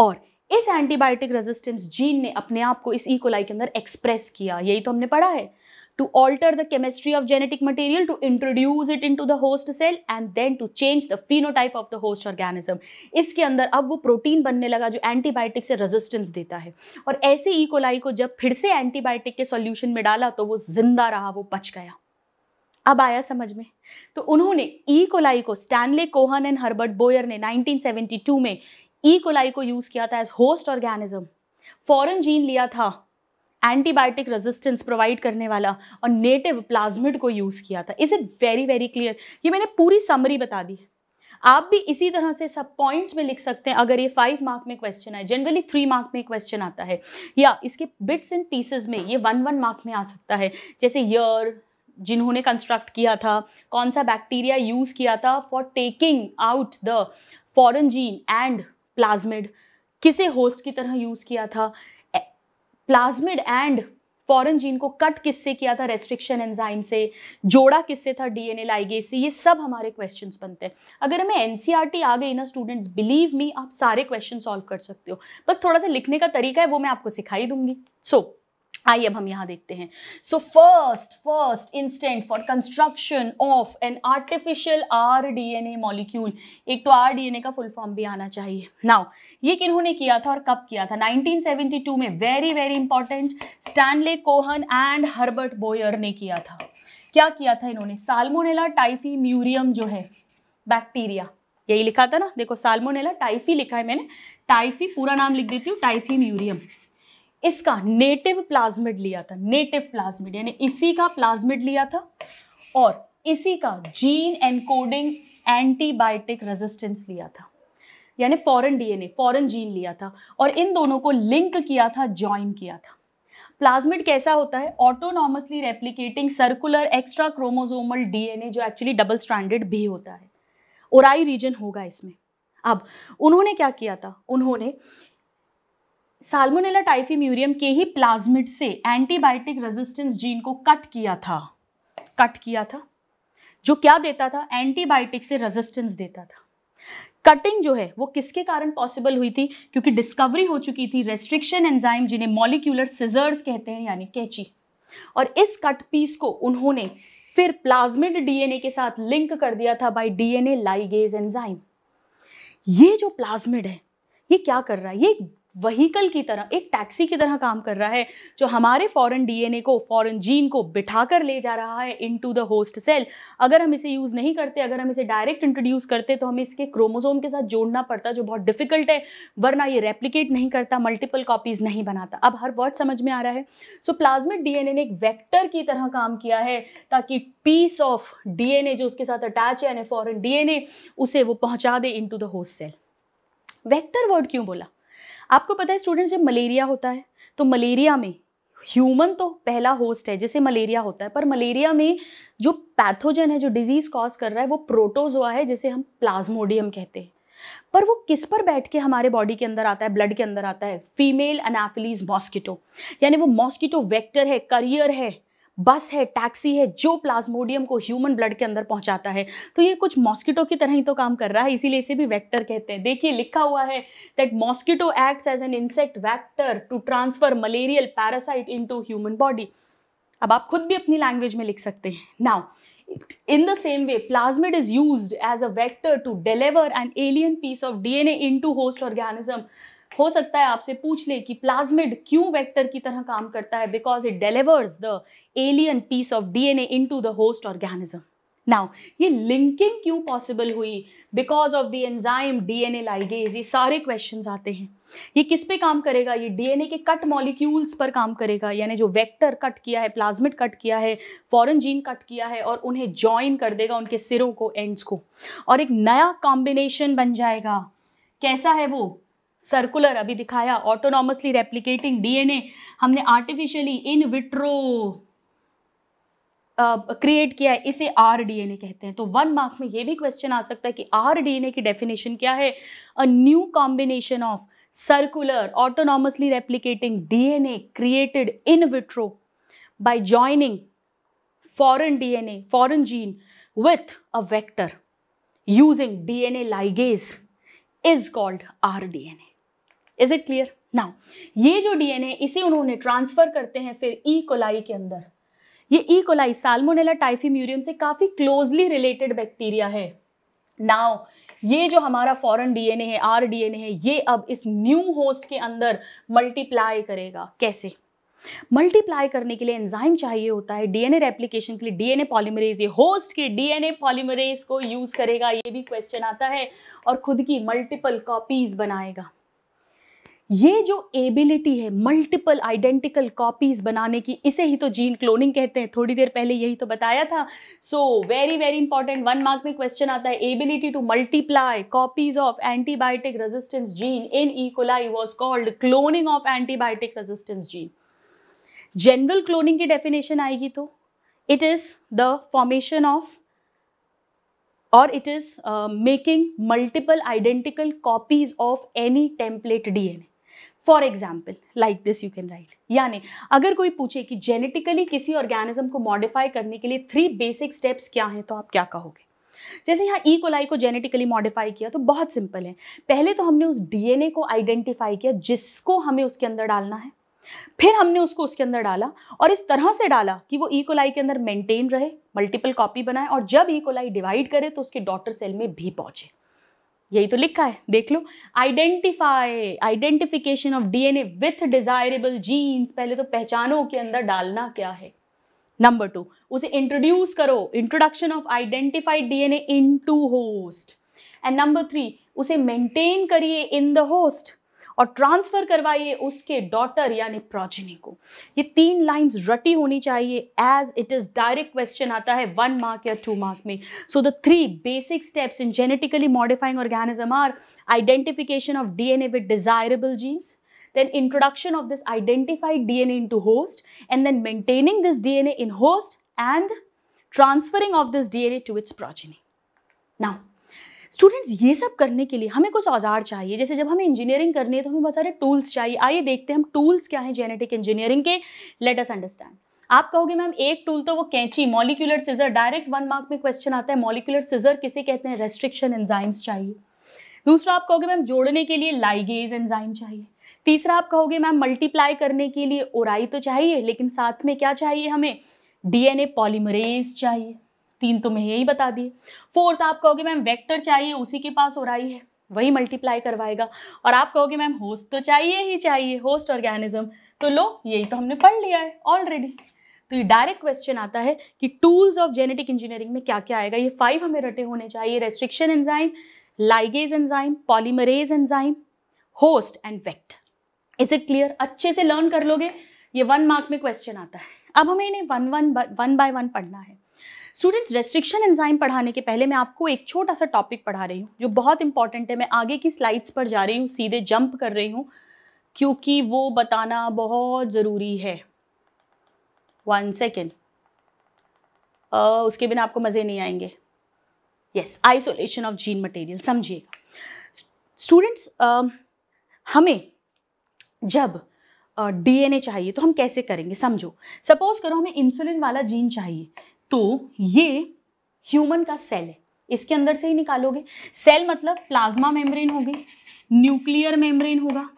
और इस एंटीबायोटिक रेजिस्टेंस जीन ने अपने आप को इस ईकोलाई e के अंदर एक्सप्रेस किया यही तो हमने पढ़ा है to alter the chemistry of genetic material to introduce it into the host cell and then to change the phenotype of the host organism iske andar ab wo protein banne laga jo antibiotic se resistance deta hai aur aise e coli ko jab phir se antibiotic ke solution mein dala to wo zinda raha wo bach gaya अब आया समझ में तो उन्होंने E e. Coli को Stanley Cohen and Herbert Boyer ने 1972 में E e. Coli को यूज़ किया था as host organism foreign gene लिया था एंटीबायोटिक रेजिस्टेंस प्रोवाइड करने वाला और नेटिव प्लाज्मिड को यूज़ किया था is it very very clear ये मैंने पूरी समरी बता दी आप भी इसी तरह से सब पॉइंट्स में लिख सकते हैं अगर ये फाइव मार्क में क्वेश्चन है जनरली थ्री मार्क में क्वेश्चन आता है या इसके बिट्स एंड पीसेज में ये वन वन मार्क में आ सकता है जैसे यर जिन्होंने कंस्ट्रक्ट किया था कौन सा बैक्टीरिया यूज़ किया था for taking out the foreign gene and plasmid किसे होस्ट की तरह यूज़ किया था प्लाज्मिड एंड फॉरन जीन को कट किससे किया था रेस्ट्रिक्शन एंजाइम से जोड़ा किससे था डीएनए लाइगेज से ये सब हमारे क्वेश्चंस बनते हैं अगर हमें एनसीईआरटी e आ गई ना स्टूडेंट्स बिलीव मी आप सारे क्वेश्चन सॉल्व कर सकते हो बस थोड़ा सा लिखने का तरीका है वो मैं आपको सिखाई दूंगी सो so, आइए अब हम यहां देखते हैं so first first instant for construction of an artificial R DNA molecule एक तो आर डीएनए का फुल फॉर्म भी आना चाहिए नाउ ये किन्होंने किया था और कब किया था 1972 में very very important Stanley Cohen and Herbert Boyer ने किया था क्या किया था इन्होंने साल्मोनेला टाइफी म्यूरियम जो है बैक्टीरिया यही लिखा था ना देखो साल्मोनेला टाइफी लिखा है मैंने टाइफी पूरा नाम लिख देती हूँ टाइफी म्यूरियम इसका नेटिव प्लाज्मिड लिया था नेटिव प्लाज्मिड यानी इसी का प्लाज्मिड लिया था और इसी का जीन एनकोडिंग एंटीबायोटिक रेजिस्टेंस लिया था यानी फॉरेन डीएनए फॉरेन जीन लिया था और इन दोनों को लिंक किया था ज्वाइन किया था प्लाज्मिड कैसा होता है autonomously replicating circular extra chromosomal DNA जो एक्चुअली डबल स्टैंडर्ड भी होता है ओराई रीजन होगा इसमें अब उन्होंने क्या किया था उन्होंने साल्मोनेला टाइफी म्यूरियम के ही प्लाज्मिड से एंटीबायोटिक रेजिस्टेंस जीन को कट किया था कट किया था जो क्या देता था एंटीबायोटिक से रेजिस्टेंस देता था कटिंग जो है वो किसके कारण पॉसिबल हुई थी क्योंकि डिस्कवरी हो चुकी थी रेस्ट्रिक्शन एंजाइम जिन्हें मॉलिक्यूलर सिजर्स कहते हैं यानी कैची और इस कट पीस को उन्होंने फिर प्लाज्मिड डीएनए के साथ लिंक कर दिया था बाय डीएनए लाइगेज एंजाइम ये जो प्लाज्मिड है ये क्या कर रहा है ये वहीकल की तरह एक टैक्सी की तरह काम कर रहा है जो हमारे फॉरेन डीएनए को फॉरेन जीन को बिठा कर ले जा रहा है इनटू द होस्ट सेल अगर हम इसे यूज़ नहीं करते अगर हम इसे डायरेक्ट इंट्रोड्यूस करते तो हमें इसके क्रोमोसोम के साथ जोड़ना पड़ता जो बहुत डिफिकल्ट है वरना ये रेप्लीकेट नहीं करता मल्टीपल कॉपीज़ नहीं बनाता अब हर वर्ड समझ में आ रहा है सो प्लाज्मिक डी ने एक वैक्टर की तरह काम किया है ताकि पीस ऑफ डी जो उसके साथ अटैच है फॉरन डी उसे वो पहुँचा दे in the host cell vector word क्यों बोला आपको पता है स्टूडेंट्स जब मलेरिया होता है तो मलेरिया में ह्यूमन तो पहला होस्ट है जिसे मलेरिया होता है पर मलेरिया में जो पैथोजन है जो डिजीज़ कॉज कर रहा है वो प्रोटोजोआ है जिसे हम प्लाज्मोडियम कहते हैं पर वो किस पर बैठ के हमारे बॉडी के अंदर आता है ब्लड के अंदर आता है फीमेल अनाफिलीज मॉस्किटो यानी वो मॉस्किटो वेक्टर है करियर है बस है टैक्सी है जो प्लाज्मोडियम को ह्यूमन ब्लड के अंदर पहुंचाता है तो ये कुछ मॉस्किटो की तरह ही तो काम कर रहा है इसीलिए इसे भी वैक्टर कहते हैं देखिए लिखा हुआ है that mosquito act as an insect vector to transfer malarial parasite in human body अब आप खुद भी अपनी लैंग्वेज में लिख सकते हैं now the same way way is use as a vector to deliver an alien piece of DNA into host organism हो सकता है आपसे पूछ ले कि प्लाज्मिड क्यों वेक्टर की तरह काम करता है because it delivers the alien piece of DNA into the host organism now ये लिंकिंग क्यों पॉसिबल हुई because of the enzyme DNA ligase ये सारे क्वेश्चंस आते हैं ये किस पे काम करेगा ये डीएनए के कट मॉलिक्यूल्स पर काम करेगा यानी जो वेक्टर कट किया है प्लाज्मिड कट किया है फॉरेन जीन कट किया है और उन्हें जॉइन कर देगा उनके सिरों को एंड्स को और एक नया कॉम्बिनेशन बन जाएगा कैसा है वो सर्कुलर अभी दिखाया ऑटोनॉमसली रेप्लिकेटिंग डीएनए हमने आर्टिफिशियली इन विट्रो क्रिएट किया है इसे आर डीएनए कहते हैं तो वन मार्क में ये भी क्वेश्चन आ सकता है कि आर डीएनए की डेफिनेशन क्या है a new combination of circular autonomously replicating DNA created in vitro by joining foreign DNA, foreign gene with a vector using DNA ligase is called rDNA. Is it clear now ये जो DNA इसे उन्होंने transfer करते हैं फिर ई e. Coli के अंदर ये E e. Coli Salmonella typhimurium से काफी क्लोजली रिलेटेड बैक्टीरिया है नाउ ये जो हमारा फॉरेन डीएनए है आर डीएनए है ये अब इस न्यू होस्ट के अंदर मल्टीप्लाई करेगा कैसे मल्टीप्लाई करने के लिए एंजाइम चाहिए होता है डीएनए रेप्लिकेशन के लिए डीएनए पॉलीमरेज ये होस्ट के डीएनए पॉलीमरेज को यूज करेगा ये भी क्वेश्चन आता है और खुद की मल्टीपल कॉपीज बनाएगा ये जो एबिलिटी है मल्टीपल आइडेंटिकल कॉपीज बनाने की इसे ही तो जीन क्लोनिंग कहते हैं थोड़ी देर पहले यही तो बताया था so very very important one mark में क्वेश्चन आता है ability to multiply copies of antibiotic resistance gene in E coli was called cloning of antibiotic resistance gene general cloning की डेफिनेशन आएगी तो it is the formation of और it is making multiple identical copies of any template DNA for example like this you can write यानी अगर कोई पूछे कि genetically किसी ऑर्गेनिज्म को मॉडिफाई करने के लिए थ्री बेसिक स्टेप्स क्या हैं तो आप क्या कहोगे जैसे यहाँ ई e. कोलाई को जेनेटिकली मॉडिफाई किया तो बहुत सिंपल है पहले तो हमने उस डीएनए को आइडेंटिफाई किया जिसको हमें उसके अंदर डालना है फिर हमने उसको उसके अंदर डाला और इस तरह से डाला कि वो ई e. कोलाई के अंदर मेंटेन रहे मल्टीपल कॉपी बनाए और जब ई कोलाई डिवाइड करे तो उसके डॉटर सेल में भी पहुंचे यही तो लिखा है देख लो identify identification of DNA with desirable genes पहले तो पहचानो के अंदर डालना क्या है नंबर टू उसे इंट्रोड्यूस करो introduction of identified DNA into host and number three उसे मेंटेन करिए इन द होस्ट और ट्रांसफ़र करवाइए उसके डॉटर यानी प्रोजिनी को ये तीन लाइंस रटी होनी चाहिए as it is direct question आता है वन मार्क या टू मार्क में so the three basic steps in genetically modifying organism are identification of DNA with desirable genes then introduction of this identified DNA into host and then maintaining this DNA in host and transferring of this DNA to its progeny. Now, students ये सब करने के लिए हमें कुछ औजार चाहिए जैसे जब हमें इंजीनियरिंग करनी है तो हमें बहुत सारे टूल्स चाहिए आइए देखते हैं हम टूल्स क्या हैं जेनेटिक इंजीनियरिंग के लेट अस अंडरस्टैंड आप कहोगे मैम एक टूल तो वो कैंची molecular scissor direct one mark में क्वेश्चन आता है मॉलिक्यूलर सीजर किसे कहते हैं रेस्ट्रिक्शन एंजाइम्स चाहिए दूसरा आप कहोगे मैम जोड़ने के लिए लाइगेज एंजाइम चाहिए तीसरा आप कहोगे मैम मल्टीप्लाई करने के लिए ओराई तो चाहिए लेकिन साथ में क्या चाहिए हमें डीएनए पॉलीमरेज चाहिए तीन तो मैं यही बता दिए फोर्थ आप कहोगे मैम वेक्टर चाहिए उसी के पास और आई है वही मल्टीप्लाई करवाएगा और आप कहोगे मैम होस्ट तो चाहिए ही चाहिए होस्ट ऑर्गेनिज्म तो लो यही तो हमने पढ़ लिया है ऑलरेडी तो ये डायरेक्ट क्वेश्चन आता है कि टूल्स ऑफ जेनेटिक इंजीनियरिंग में क्या क्या आएगा ये फाइव हमें रटे होने चाहिए restriction enzyme ligase enzyme polymerase enzyme host and vector is it clear अच्छे से लर्न कर लोगे ये वन मार्क में क्वेश्चन आता है अब हमें इन्हें one one one by one पढ़ना है स्टूडेंट्स रेस्ट्रिक्शन एंजाइम पढ़ाने के पहले मैं आपको एक छोटा सा टॉपिक पढ़ा रही हूँ जो बहुत इंपॉर्टेंट है मैं आगे की स्लाइड्स पर जा रही हूँ सीधे जंप कर रही हूँ क्योंकि वो बताना बहुत ज़रूरी है वन सेकेंड उसके बिना आपको मज़े नहीं आएंगे yes isolation of gene material समझिए स्टूडेंट्स हमें जब डीएनए uh, चाहिए तो हम कैसे करेंगे समझो सपोज करो हमें इंसुलिन वाला जीन चाहिए तो ये ह्यूमन का सेल है इसके अंदर से ही निकालोगे सेल मतलब प्लाज्मा मेम्ब्रेन होगी न्यूक्लियर मेम्ब्रेन होगा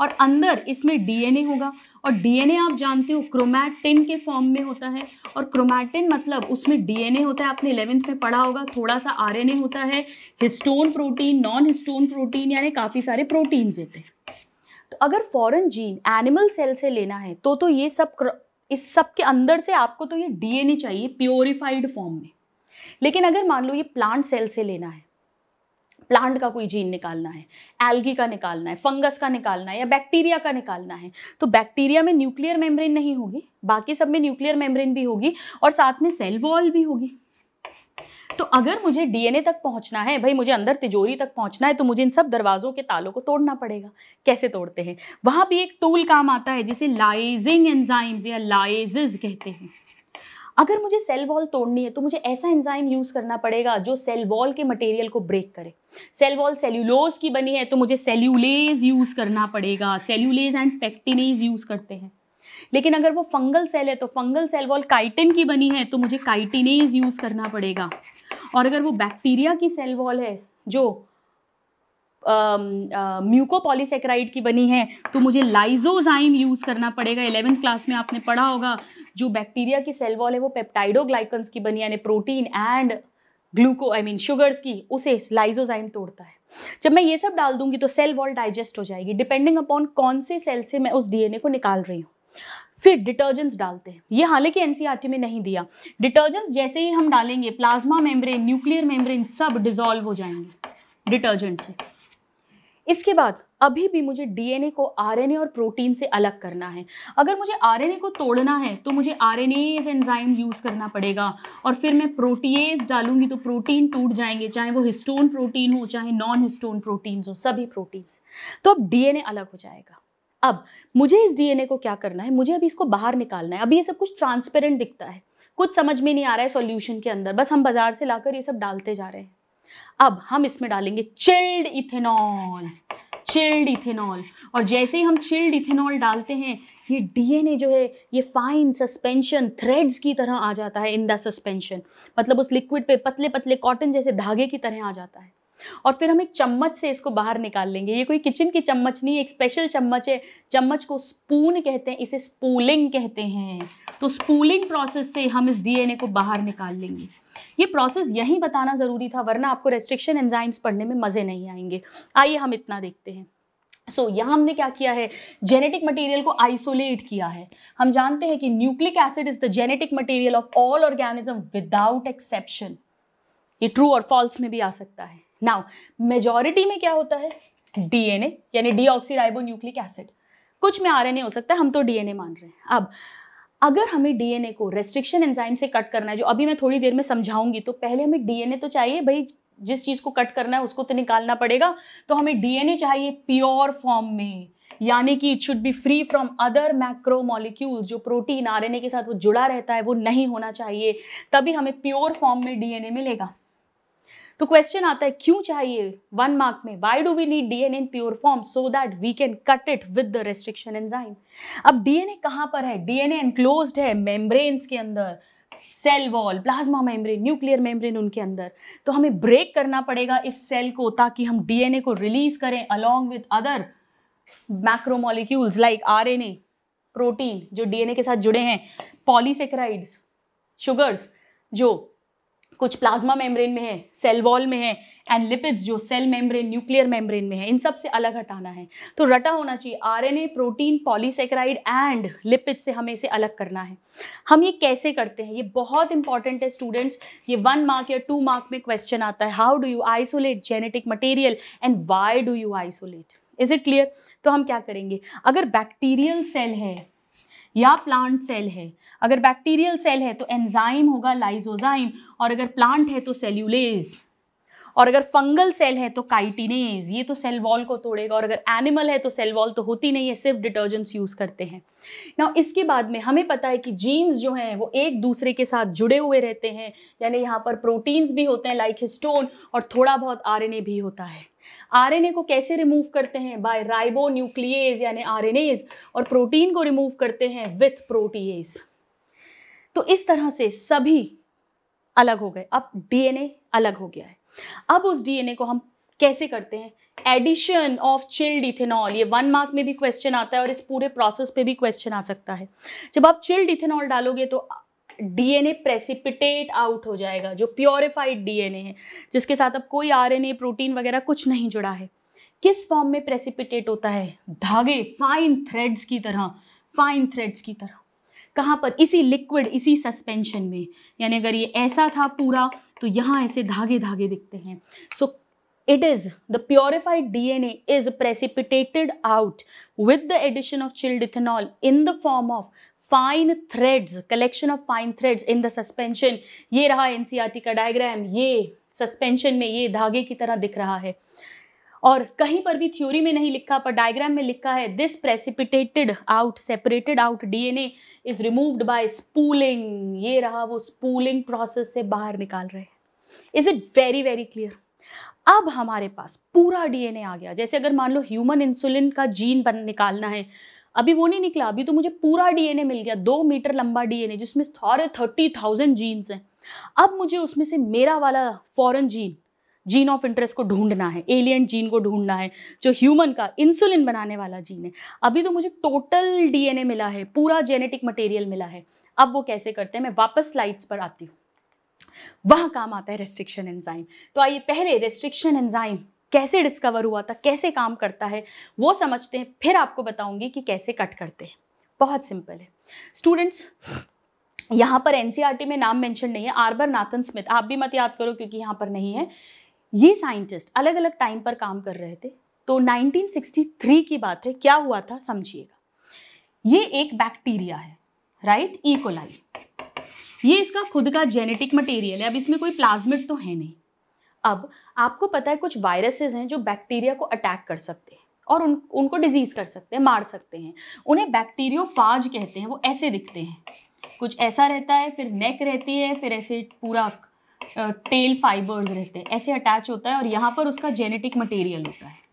और अंदर इसमें डीएनए होगा और डीएनए आप जानते हो क्रोमैटिन के फॉर्म में होता है और क्रोमैटिन मतलब उसमें डीएनए होता है आपने इलेवेंथ में पढ़ा होगा थोड़ा सा आरएनए होता है histone protein non histone protein यानी काफ़ी सारे प्रोटीन्स होते हैं तो अगर फॉरेन जीन एनिमल सेल से लेना है तो तो ये सब इस सब के अंदर से आपको तो ये डीएनए चाहिए प्योरिफाइड फॉर्म में लेकिन अगर मान लो ये प्लांट सेल से लेना है प्लांट का कोई जीन निकालना है एल्गी का निकालना है फंगस का निकालना है या बैक्टीरिया का निकालना है तो बैक्टीरिया में न्यूक्लियर मेम्ब्रेन नहीं होगी बाकी सब में न्यूक्लियर मेम्ब्रेन भी होगी और साथ में सेल वॉल भी होगी तो अगर मुझे डीएनए तक पहुंचना है भाई मुझे अंदर तिजोरी तक पहुंचना है तो मुझे इन सब दरवाज़ों के तालों को तोड़ना पड़ेगा कैसे तोड़ते हैं वहां भी एक टूल काम आता है जिसे लाइजिंग एंजाइम्स या लाइजेज कहते हैं अगर मुझे सेल वॉल तोड़नी है तो मुझे ऐसा एंजाइम यूज़ करना पड़ेगा जो सेल वॉल के मटेरियल को ब्रेक करे सेल वॉल सेल्यूलोज की बनी है तो मुझे सेल्यूलेज यूज़ करना पड़ेगा सेल्यूलेज एंड पेक्टिनेज यूज़ करते हैं लेकिन अगर वो फंगल सेल है तो फंगल सेल वॉल काइटिन की बनी है तो मुझे काइटिनेज यूज़ करना पड़ेगा और अगर वो बैक्टीरिया की सेल वॉल है जो म्यूकोपॉलीसेक्राइड की बनी है तो मुझे लाइजोजाइम यूज़ करना पड़ेगा इलेवेंथ क्लास में आपने पढ़ा होगा जो बैक्टीरिया की सेल वॉल है वो पेप्टाइडोग्लाइकन्स की बनी यानी protein and gluco I mean sugars की उसे लाइजोजाइम तोड़ता है जब मैं ये सब डाल दूंगी तो सेल वॉल डाइजेस्ट हो जाएगी डिपेंडिंग अपॉन कौन से सेल से मैं उस डीएनए को निकाल रही हूँ फिर डिटर्जेंट्स डालते हैं ये हालांकि एनसीईआरटी e में नहीं दिया डिटर्जेंट्स जैसे ही हम डालेंगे प्लाज्मा मेम्ब्रेन न्यूक्लियर मेम्ब्रेन सब डिजोल्व हो जाएंगे डिटर्जेंट से इसके बाद अभी भी मुझे डीएनए को आरएनए और प्रोटीन से अलग करना है अगर मुझे आरएनए को तोड़ना है तो मुझे आरएनएज एंजाइम यूज़ करना पड़ेगा और फिर मैं प्रोटीएज डालूंगी तो प्रोटीन टूट जाएंगे चाहे वो हिस्टोन प्रोटीन हो चाहे नॉन हिस्टोन प्रोटीन हो सभी प्रोटीन्स तो अब डीएनए अलग हो जाएगा अब मुझे इस डीएनए को क्या करना है मुझे अभी इसको बाहर निकालना है अभी ये सब कुछ ट्रांसपेरेंट दिखता है कुछ समझ में नहीं आ रहा है सॉल्यूशन के अंदर बस हम बाजार से लाकर ये सब डालते जा रहे हैं अब हम इसमें डालेंगे चिल्ड इथेनॉल चिल्ड इथेनॉल और जैसे ही हम चिल्ड इथेनॉल डालते हैं ये डीएनए जो है ये फाइन सस्पेंशन थ्रेड्स की तरह आ जाता है इन द सस्पेंशन मतलब उस लिक्विड पे पतले पतले कॉटन जैसे धागे की तरह आ जाता है और फिर हम एक चम्मच से इसको बाहर निकाल लेंगे ये कोई किचन की चम्मच नहीं एक स्पेशल चम्मच है चम्मच को स्पून कहते हैं इसे स्पूलिंग कहते हैं तो स्पूलिंग प्रोसेस से हम इस डीएनए को बाहर निकाल लेंगे ये प्रोसेस यही बताना ज़रूरी था वरना आपको रेस्ट्रिक्शन एंजाइम्स पढ़ने में मज़े नहीं आएंगे आइए हम इतना देखते हैं सो so, यहाँ हमने क्या किया है जेनेटिक मटेरियल को आइसोलेट किया है हम जानते हैं कि nucleic acid is the genetic material of all organism without exception ये ट्रू और फॉल्स में भी आ सकता है नाउ मेजोरिटी में क्या होता है डीएनए यानी न्यूक्लिक एसिड कुछ में आरएनए हो सकता है हम तो डीएनए मान रहे हैं अब अगर हमें डीएनए को रेस्ट्रिक्शन एंजाइम से कट करना है जो अभी मैं थोड़ी देर में समझाऊंगी तो पहले हमें डीएनए तो चाहिए भाई जिस चीज़ को कट करना है उसको तो निकालना पड़ेगा तो हमें डीएनए चाहिए प्योर फॉर्म में यानी कि it should be free from other macro जो प्रोटीन आरएनए के साथ वो जुड़ा रहता है वो नहीं होना चाहिए तभी हमें प्योर फॉर्म में डीएनए मिलेगा तो क्वेश्चन आता है क्यों चाहिए वन मार्क में why do we need DNA in pure form so that we can cut it with the restriction enzyme अब डीएनए कहां पर है डीएनए एनक्लोज है मेम्ब्रेन के अंदर cell wall plasma membrane nuclear membrane उनके अंदर तो हमें ब्रेक करना पड़ेगा इस सेल को ताकि हम डीएनए को रिलीज करें along with other macromolecules like RNA protein जो डीएनए के साथ जुड़े हैं पॉलीसेक्राइड्स शुगर्स जो कुछ प्लाज्मा मेम्ब्रेन में है सेल वॉल में है एंड लिपिड्स जो सेल मेम्ब्रेन न्यूक्लियर मेम्ब्रेन में है इन सब से अलग हटाना है तो रटा होना चाहिए RNA protein polysaccharide and lipid से हमें इसे अलग करना है हम ये कैसे करते हैं ये बहुत इंपॉर्टेंट है स्टूडेंट्स ये वन मार्क या टू मार्क में क्वेश्चन आता है how do you isolate genetic material and why do you isolate is it clear तो हम क्या करेंगे अगर बैक्टीरियल सेल है या प्लांट सेल है अगर बैक्टीरियल सेल है तो एंजाइम होगा लाइजोजाइम और अगर प्लांट है तो सेल्यूलेज और अगर फंगल सेल है तो काइटिनेज ये तो सेल वॉल को तोड़ेगा और अगर एनिमल है तो सेल वॉल तो होती नहीं है सिर्फ डिटर्जेंट्स यूज़ करते हैं ना इसके बाद में हमें पता है कि जीन्स जो हैं वो एक दूसरे के साथ जुड़े हुए रहते हैं यानी यहाँ पर प्रोटीन्स भी होते हैं लाइक हिस्टोन और थोड़ा बहुत आर भी होता है आर को कैसे रिमूव करते हैं बाय राइबो न्यूक्लियज यानी आर और प्रोटीन को रिमूव करते हैं विथ प्रोटीज तो इस तरह से सभी अलग हो गए अब डीएनए अलग हो गया है अब उस डीएनए को हम कैसे करते हैं एडिशन ऑफ चिल्ड इथेनॉल ये वन मार्क में भी क्वेश्चन आता है और इस पूरे प्रोसेस पे भी क्वेश्चन आ सकता है जब आप चिल्ड इथेनॉल डालोगे तो डीएनए प्रेसिपिटेट आउट हो जाएगा जो प्योरिफाइड डीएनए है जिसके साथ अब कोई आरएनए प्रोटीन वगैरह कुछ नहीं जुड़ा है किस फॉर्म में प्रेसिपिटेट होता है धागे फाइन थ्रेड्स की तरह फाइन थ्रेड्स की तरह कहाँ पर इसी लिक्विड इसी सस्पेंशन में यानी अगर ये ऐसा था पूरा तो यहाँ ऐसे धागे धागे दिखते हैं so the purified D N A is precipitated out with the addition of chilled ethanol in the form of fine threads collection of fine threads in the suspension ये रहा टी e का डायग्राम ये suspension में ये धागे की तरह दिख रहा है और कहीं पर भी थ्योरी में नहीं लिखा पर डायग्राम में लिखा है this precipitated out separated out DNA is removed by spooling ये रहा वो स्पूलिंग प्रोसेस से बाहर निकाल रहे हैं is it very very clear अब हमारे पास पूरा डीएनए आ गया जैसे अगर मान लो ह्यूमन इंसुलिन का जीन बन निकालना है अभी वो नहीं निकला अभी तो मुझे पूरा डीएनए मिल गया दो मीटर लंबा डीएनए जिसमें सारे थर्टी थाउजेंड जीन्स हैं अब मुझे उसमें से मेरा वाला foreign gene gene of interest को ढूंढना है एलियन जीन को ढूंढना है जो ह्यूमन का इंसुलिन बनाने वाला जीन है अभी तो मुझे टोटल डीएनए मिला है पूरा जेनेटिक मटेरियल मिला है अब वो कैसे करते हैं मैं वापस स्लाइड्स पर आती हूँ वहाँ काम आता है रेस्ट्रिक्शन एंजाइम तो आइए पहले रेस्ट्रिक्शन एंजाइम कैसे डिस्कवर हुआ था कैसे काम करता है वो समझते हैं फिर आपको बताऊंगी कि कैसे कट करते हैं बहुत सिंपल है स्टूडेंट्स यहाँ पर एनसीआरटी e में नाम मेंशन नहीं है आर्बर नाथन स्मिथ आप भी मत याद करो क्योंकि यहाँ पर नहीं है ये साइंटिस्ट अलग अलग टाइम पर काम कर रहे थे तो 1963 की बात है क्या हुआ था समझिएगा ये एक बैक्टीरिया है राइट इकोलाई e. ये इसका खुद का जेनेटिक मटेरियल है अब इसमें कोई प्लाज्मिड तो है नहीं अब आपको पता है कुछ वायरसेस हैं जो बैक्टीरिया को अटैक कर सकते हैं और उन उनको डिजीज कर सकते हैं मार सकते हैं उन्हें फाज कहते हैं वो ऐसे दिखते हैं कुछ ऐसा रहता है फिर नेक रहती है फिर ऐसे पूरा टेल फाइबर्स रहते हैं ऐसे अटैच होता है और यहाँ पर उसका जेनेटिक मटेरियल होता है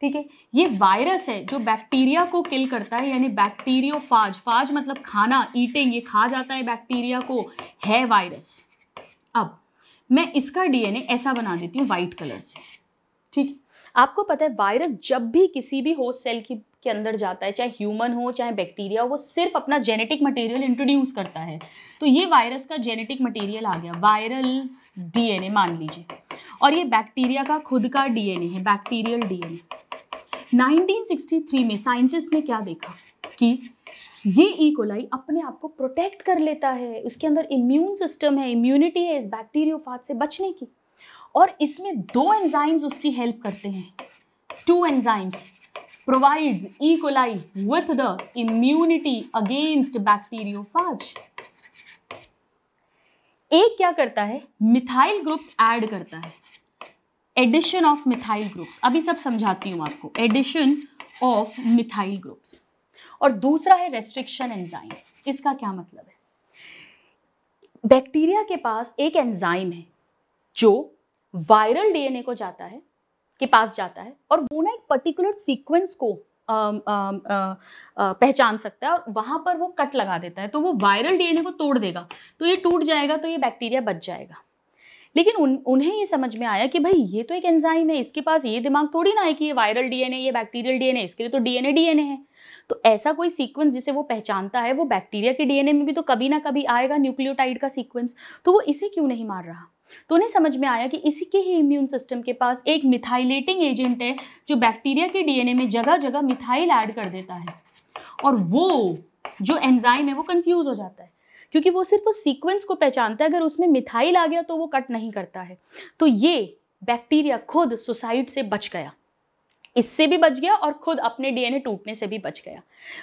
ठीक है ये वायरस है जो बैक्टीरिया को किल करता है यानी बैक्टीरियो फाज फाज मतलब खाना ईटिंग ये खा जाता है बैक्टीरिया को है वायरस अब मैं इसका डीएनए ऐसा बना देती हूँ वाइट कलर से ठीक आपको पता है वायरस जब भी किसी भी होस्ट सेल की के अंदर जाता है चाहे ह्यूमन हो चाहे बैक्टीरिया हो वो सिर्फ अपना जेनेटिक मटेरियल इंट्रोड्यूस करता है तो ये वायरस का जेनेटिक मटेरियल आ गया वायरल डीएनए मान लीजिए और ये बैक्टीरिया का खुद का डीएनए है बैक्टीरियल डीएनए 1963 में साइंटिस्ट ने क्या देखा कि ये इकोलाई e. अपने आप को प्रोटेक्ट कर लेता है उसके अंदर इम्यून सिस्टम है इम्यूनिटी है इस बैक्टीरियोफाज से बचने की और इसमें दो एंजाइम्स उसकी हेल्प करते हैं two enzymes provides E. coli with the immunity against bacteriophage. एक क्या करता है मिथाइल ग्रुप्स ऐड करता है एडिशन ऑफ मिथाइल ग्रुप्स अभी सब समझाती हूं आपको एडिशन ऑफ मिथाइल ग्रुप्स और दूसरा है रेस्ट्रिक्शन एंजाइम इसका क्या मतलब है बैक्टीरिया के पास एक एंजाइम है जो वायरल डीएनए को जाता है के पास जाता है और वो ना एक पर्टिकुलर सीक्वेंस को आ, आ, आ, आ, पहचान सकता है और वहाँ पर वो कट लगा देता है तो वो वायरल डीएनए को तोड़ देगा तो ये टूट जाएगा तो ये बैक्टीरिया बच जाएगा लेकिन उन उन्हें ये समझ में आया कि भाई ये तो एक एंजाइम है इसके पास ये दिमाग थोड़ी ना है कि ये वायरल डीएनए ये बैक्टीरियल डीएनए इसके लिए तो डीएनए डीएनए है तो ऐसा कोई सीक्वेंस जिसे वो पहचानता है वो बैक्टीरिया के डीएनए में भी तो कभी ना कभी आएगा न्यूक्लियोटाइड का सीक्वेंस तो वो इसे क्यों नहीं मार रहा तो उन्हें समझ में आया कि इसी के ही इम्यून सिस्टम के पास एक मिथाइलेटिंग एजेंट है जो बैक्टीरिया के डीएनए में जगह जगह मिथाइल ऐड कर देता है और वो जो एंजाइम है वो कंफ्यूज हो जाता है क्योंकि वो सिर्फ उस सीक्वेंस को पहचानता है अगर उसमें मिथाइल आ गया तो वो कट नहीं करता है तो ये बैक्टीरिया खुद सुसाइड से बच गया इससे भी बच गया और खुद अपने डीएनए टूटने से भी बच गया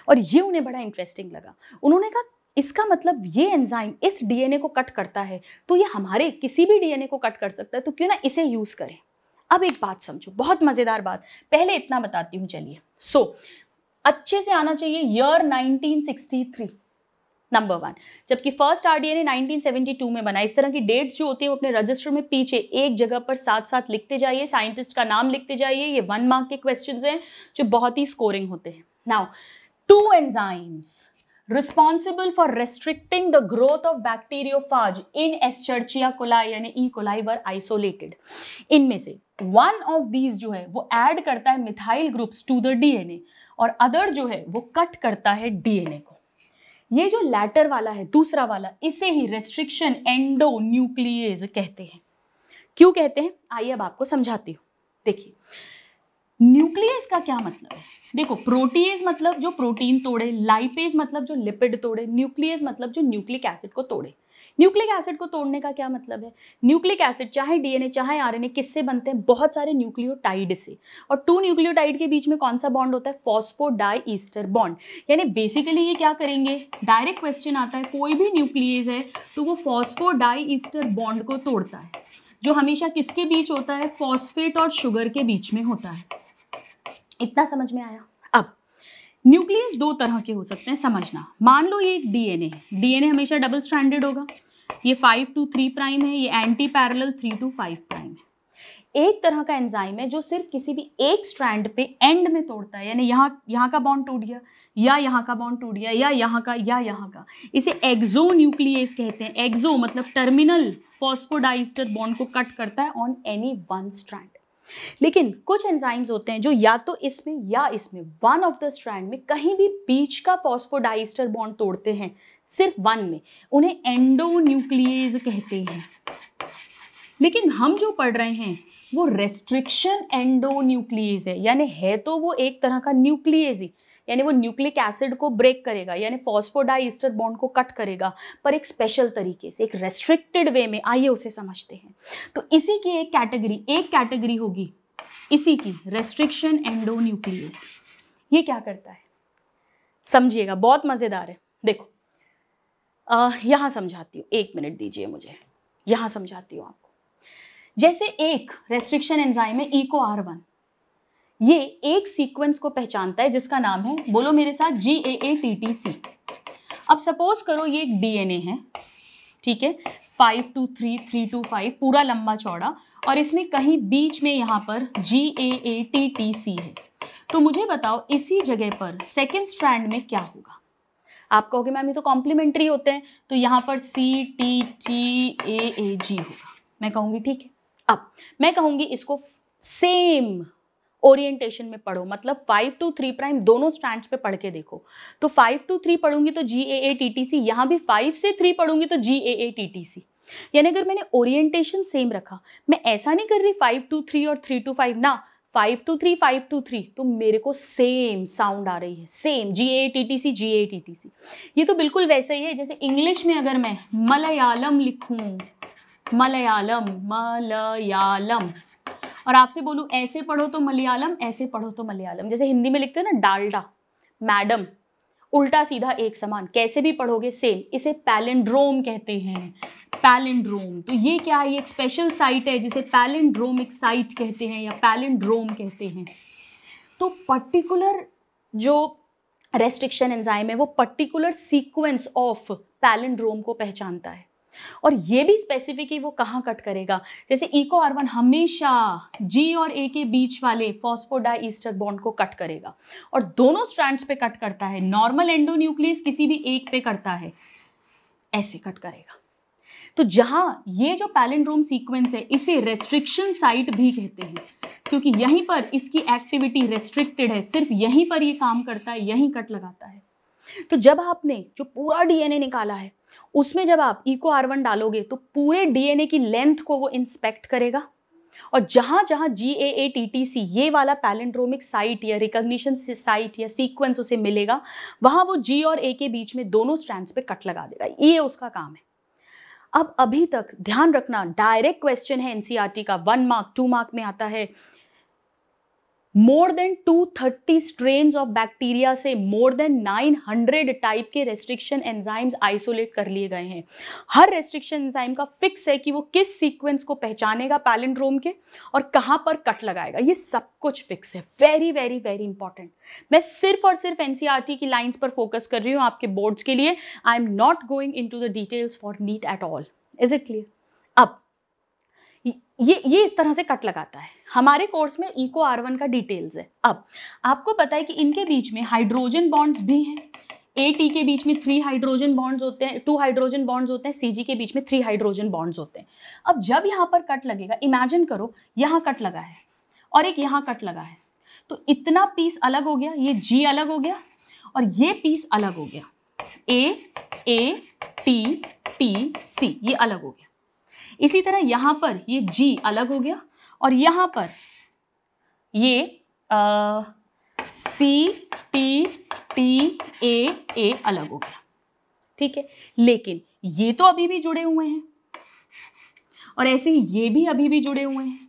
और ये उन्हें बड़ा इंटरेस्टिंग लगा उन्होंने कहा इसका मतलब ये एंजाइम इस डीएनए को कट करता है तो ये हमारे किसी भी डीएनए को कट कर सकता है तो क्यों ना इसे यूज़ करें अब एक बात समझो बहुत मज़ेदार बात पहले इतना बताती हूँ चलिए सो so, अच्छे से आना चाहिए ईयर 1963 नंबर वन जबकि फर्स्ट आरडीएनए 1972 में बना इस तरह की डेट्स जो होती है वो अपने रजिस्टर में पीछे एक जगह पर साथ साथ लिखते जाइए साइंटिस्ट का नाम लिखते जाइए ये वन मार्क के क्वेश्चन हैं जो बहुत ही स्कोरिंग होते हैं now two enzymes responsible for restricting the growth of bacteriophage in Escherichia coli यानी E. coli were isolated. इनमें से one of these जो है वो add करता है methyl groups to the DNA और other जो है वो cut करता है DNA को ये जो लैटर वाला है दूसरा वाला इसे ही रेस्ट्रिक्शन एंडो न्यूक्लियज कहते हैं क्यों कहते हैं आइए अब आपको समझाती हूँ देखिए न्यूक्लियस का क्या मतलब है देखो प्रोटीज मतलब जो प्रोटीन तोड़े लाइपेज मतलब जो लिपिड तोड़े न्यूक्लियस मतलब जो न्यूक्लिक एसिड को तोड़े न्यूक्लिक एसिड को तोड़ने का क्या मतलब है न्यूक्लिक एसिड चाहे डीएनए चाहे आरएनए किससे बनते हैं बहुत सारे न्यूक्लियोटाइड से और टू न्यूक्लियोटाइड के बीच में कौन सा बॉन्ड होता है फॉस्फो ईस्टर बॉन्ड यानी बेसिकली ये क्या करेंगे डायरेक्ट क्वेश्चन आता है कोई भी न्यूक्लियस है तो वो फॉस्फो ईस्टर बॉन्ड को तोड़ता है जो हमेशा किसके बीच होता है फॉस्फेट और शुगर के बीच में होता है इतना समझ में आया अब न्यूक्लियस दो तरह के हो सकते हैं समझना मान लो ये डीएनए है डीएनए हमेशा डबल स्टैंडर्ड होगा ये फाइव टू थ्री प्राइम है ये antiparallel three to five prime है एक तरह का एंजाइम है जो सिर्फ किसी भी एक स्ट्रैंड पे एंड में तोड़ता है यानी यहाँ यहाँ का बॉन्ड टूट गया या यहाँ का बॉन्ड टूट गया या यहाँ का या यहाँ का इसे एक्जो न्यूक्लियस कहते हैं एक्जो मतलब टर्मिनल फॉस्फोडाइस्टर बॉन्ड को कट करता है ऑन एनी वन स्ट्रैंड लेकिन कुछ एंजाइम्स होते हैं जो या तो इसमें या इसमें वन ऑफ द स्ट्रैंड में कहीं भी बीच का फॉस्फोडाइस्टर बॉन्ड तोड़ते हैं सिर्फ वन में उन्हें एंडोन्यूक्लियज कहते हैं लेकिन हम जो पढ़ रहे हैं वो रेस्ट्रिक्शन एंडोन्यूक्लियज है यानी है तो वो एक तरह का न्यूक्लियज ही यानी वो न्यूक्लिक एसिड को ब्रेक करेगा यानी फॉस्फोडाईस्टर बॉन्ड को कट करेगा पर एक स्पेशल तरीके से एक रेस्ट्रिक्टेड वे में आइए उसे समझते हैं तो इसी की एक कैटेगरी एक कैटेगरी होगी इसी की रेस्ट्रिक्शन एंडो न्यूक्लियस ये क्या करता है समझिएगा बहुत मज़ेदार है देखो यहां समझाती हूँ एक मिनट दीजिए मुझे यहां समझाती हूँ आपको जैसे एक रेस्ट्रिक्शन एंजाइम है इको आर वन ये एक सीक्वेंस को पहचानता है जिसका नाम है बोलो मेरे साथ जी ए ए टी टी सी अब सपोज करो ये एक डीएनए है ठीक है five to three three to five पूरा लंबा चौड़ा और इसमें कहीं बीच में यहाँ पर जी ए ए टी टी सी है तो मुझे बताओ इसी जगह पर सेकेंड स्ट्रैंड में क्या होगा आप कहोगे मैम ये तो कॉम्प्लीमेंट्री होते हैं तो यहाँ पर सी टी टी ए ए जी होगा मैं कहूँगी ठीक है अब मैं कहूँगी इसको सेम ओरिएंटेशन में पढ़ो मतलब फाइव टू थ्री प्राइम दोनों स्टैंड पे पढ़ के देखो तो फाइव टू थ्री पढ़ूंगी तो जी ए ए टी टी सी यहाँ भी फाइव से थ्री पढ़ूंगी तो जी ए ए टी टी सी यानी अगर मैंने ओरिएंटेशन सेम रखा मैं ऐसा नहीं कर रही फाइव टू थ्री और थ्री टू फाइव ना five to three five to three तो मेरे को सेम साउंड आ रही है same G A T T C G A T T C ये तो बिल्कुल वैसा ही है जैसे इंग्लिश में अगर मैं मलयालम लिखूं मलयालम मलयालम और आपसे बोलूँ ऐसे पढ़ो तो मलयालम ऐसे पढ़ो तो मलयालम जैसे हिंदी में लिखते हैं ना डालडा मैडम उल्टा सीधा एक समान कैसे भी पढ़ोगे सेम इसे पैलेंड्रोम कहते हैं पैलेंड्रोम तो ये क्या है ये एक स्पेशल साइट है जिसे पैलेंड्रोमिक साइट कहते हैं या पैलेंड्रोम कहते हैं तो पर्टिकुलर जो रेस्ट्रिक्शन एंजाइम है वो पर्टिकुलर सीक्वेंस ऑफ पैलेंड्रोम को पहचानता है और ये भी स्पेसिफिक है वो कहाँ कट करेगा जैसे इको आर वन हमेशा जी और ए के बीच वाले फॉस्फोडाई बॉन्ड को कट करेगा और दोनों स्ट्रैंड्स पे कट करता है नॉर्मल एंडोन्यूक्लियस किसी भी एक पे करता है ऐसे कट करेगा तो जहां ये जो पैलेंड्रोम सीक्वेंस है इसे रेस्ट्रिक्शन साइट भी कहते हैं क्योंकि यहीं पर इसकी एक्टिविटी रेस्ट्रिक्टेड है सिर्फ यहीं पर ये काम करता है यहीं कट लगाता है तो जब आपने जो पूरा डीएनए निकाला है उसमें जब आप इको आर वन डालोगे तो पूरे डीएनए की लेंथ को वो इंस्पेक्ट करेगा और जहाँ जहाँ जी ए ए टी टी सी ये वाला पैलेंड्रोमिक साइट या रिकॉग्निशन साइट या सीक्वेंस उसे मिलेगा वहाँ वो जी और ए के बीच में दोनों स्ट्रैंड्स पे कट लगा देगा ये उसका काम है अब अभी तक ध्यान रखना डायरेक्ट क्वेश्चन है एनसीईआरटी e का वन मार्क टू मार्क में आता है more than 230 strain of bacteria से मोर देन 900 टाइप के रेस्ट्रिक्शन एंजाइम्स आइसोलेट कर लिए गए हैं हर रेस्ट्रिक्शन एंजाइम का फिक्स है कि वो किस सीक्वेंस को पहचानेगा पैलेंड्रोम के और कहाँ पर कट लगाएगा ये सब कुछ फिक्स है वेरी वेरी वेरी इंपॉर्टेंट मैं सिर्फ और सिर्फ टी e की लाइन्स पर फोकस कर रही हूँ आपके बोर्ड्स के लिए I am not going into the details for NEET at all is it clear ये ये इस तरह से कट लगाता है हमारे कोर्स में इको आर वन का डिटेल्स है अब आपको पता है कि इनके बीच में हाइड्रोजन बॉन्ड्स भी हैं ए टी के बीच में थ्री हाइड्रोजन बॉन्ड्स होते हैं टू हाइड्रोजन बॉन्ड्स होते हैं सी जी के बीच में थ्री हाइड्रोजन बॉन्ड्स होते हैं अब जब यहाँ पर कट लगेगा इमेजिन करो यहाँ कट लगा है और एक यहाँ कट लगा है तो इतना पीस अलग हो गया ये जी अलग हो गया और ये पीस अलग हो गया ए ए टी टी सी ये अलग हो गया इसी तरह यहां पर ये जी अलग हो गया और यहां पर ये सी टी टी ए ए अलग हो गया ठीक है लेकिन ये तो अभी भी जुड़े हुए हैं और ऐसे ही ये भी अभी भी जुड़े हुए हैं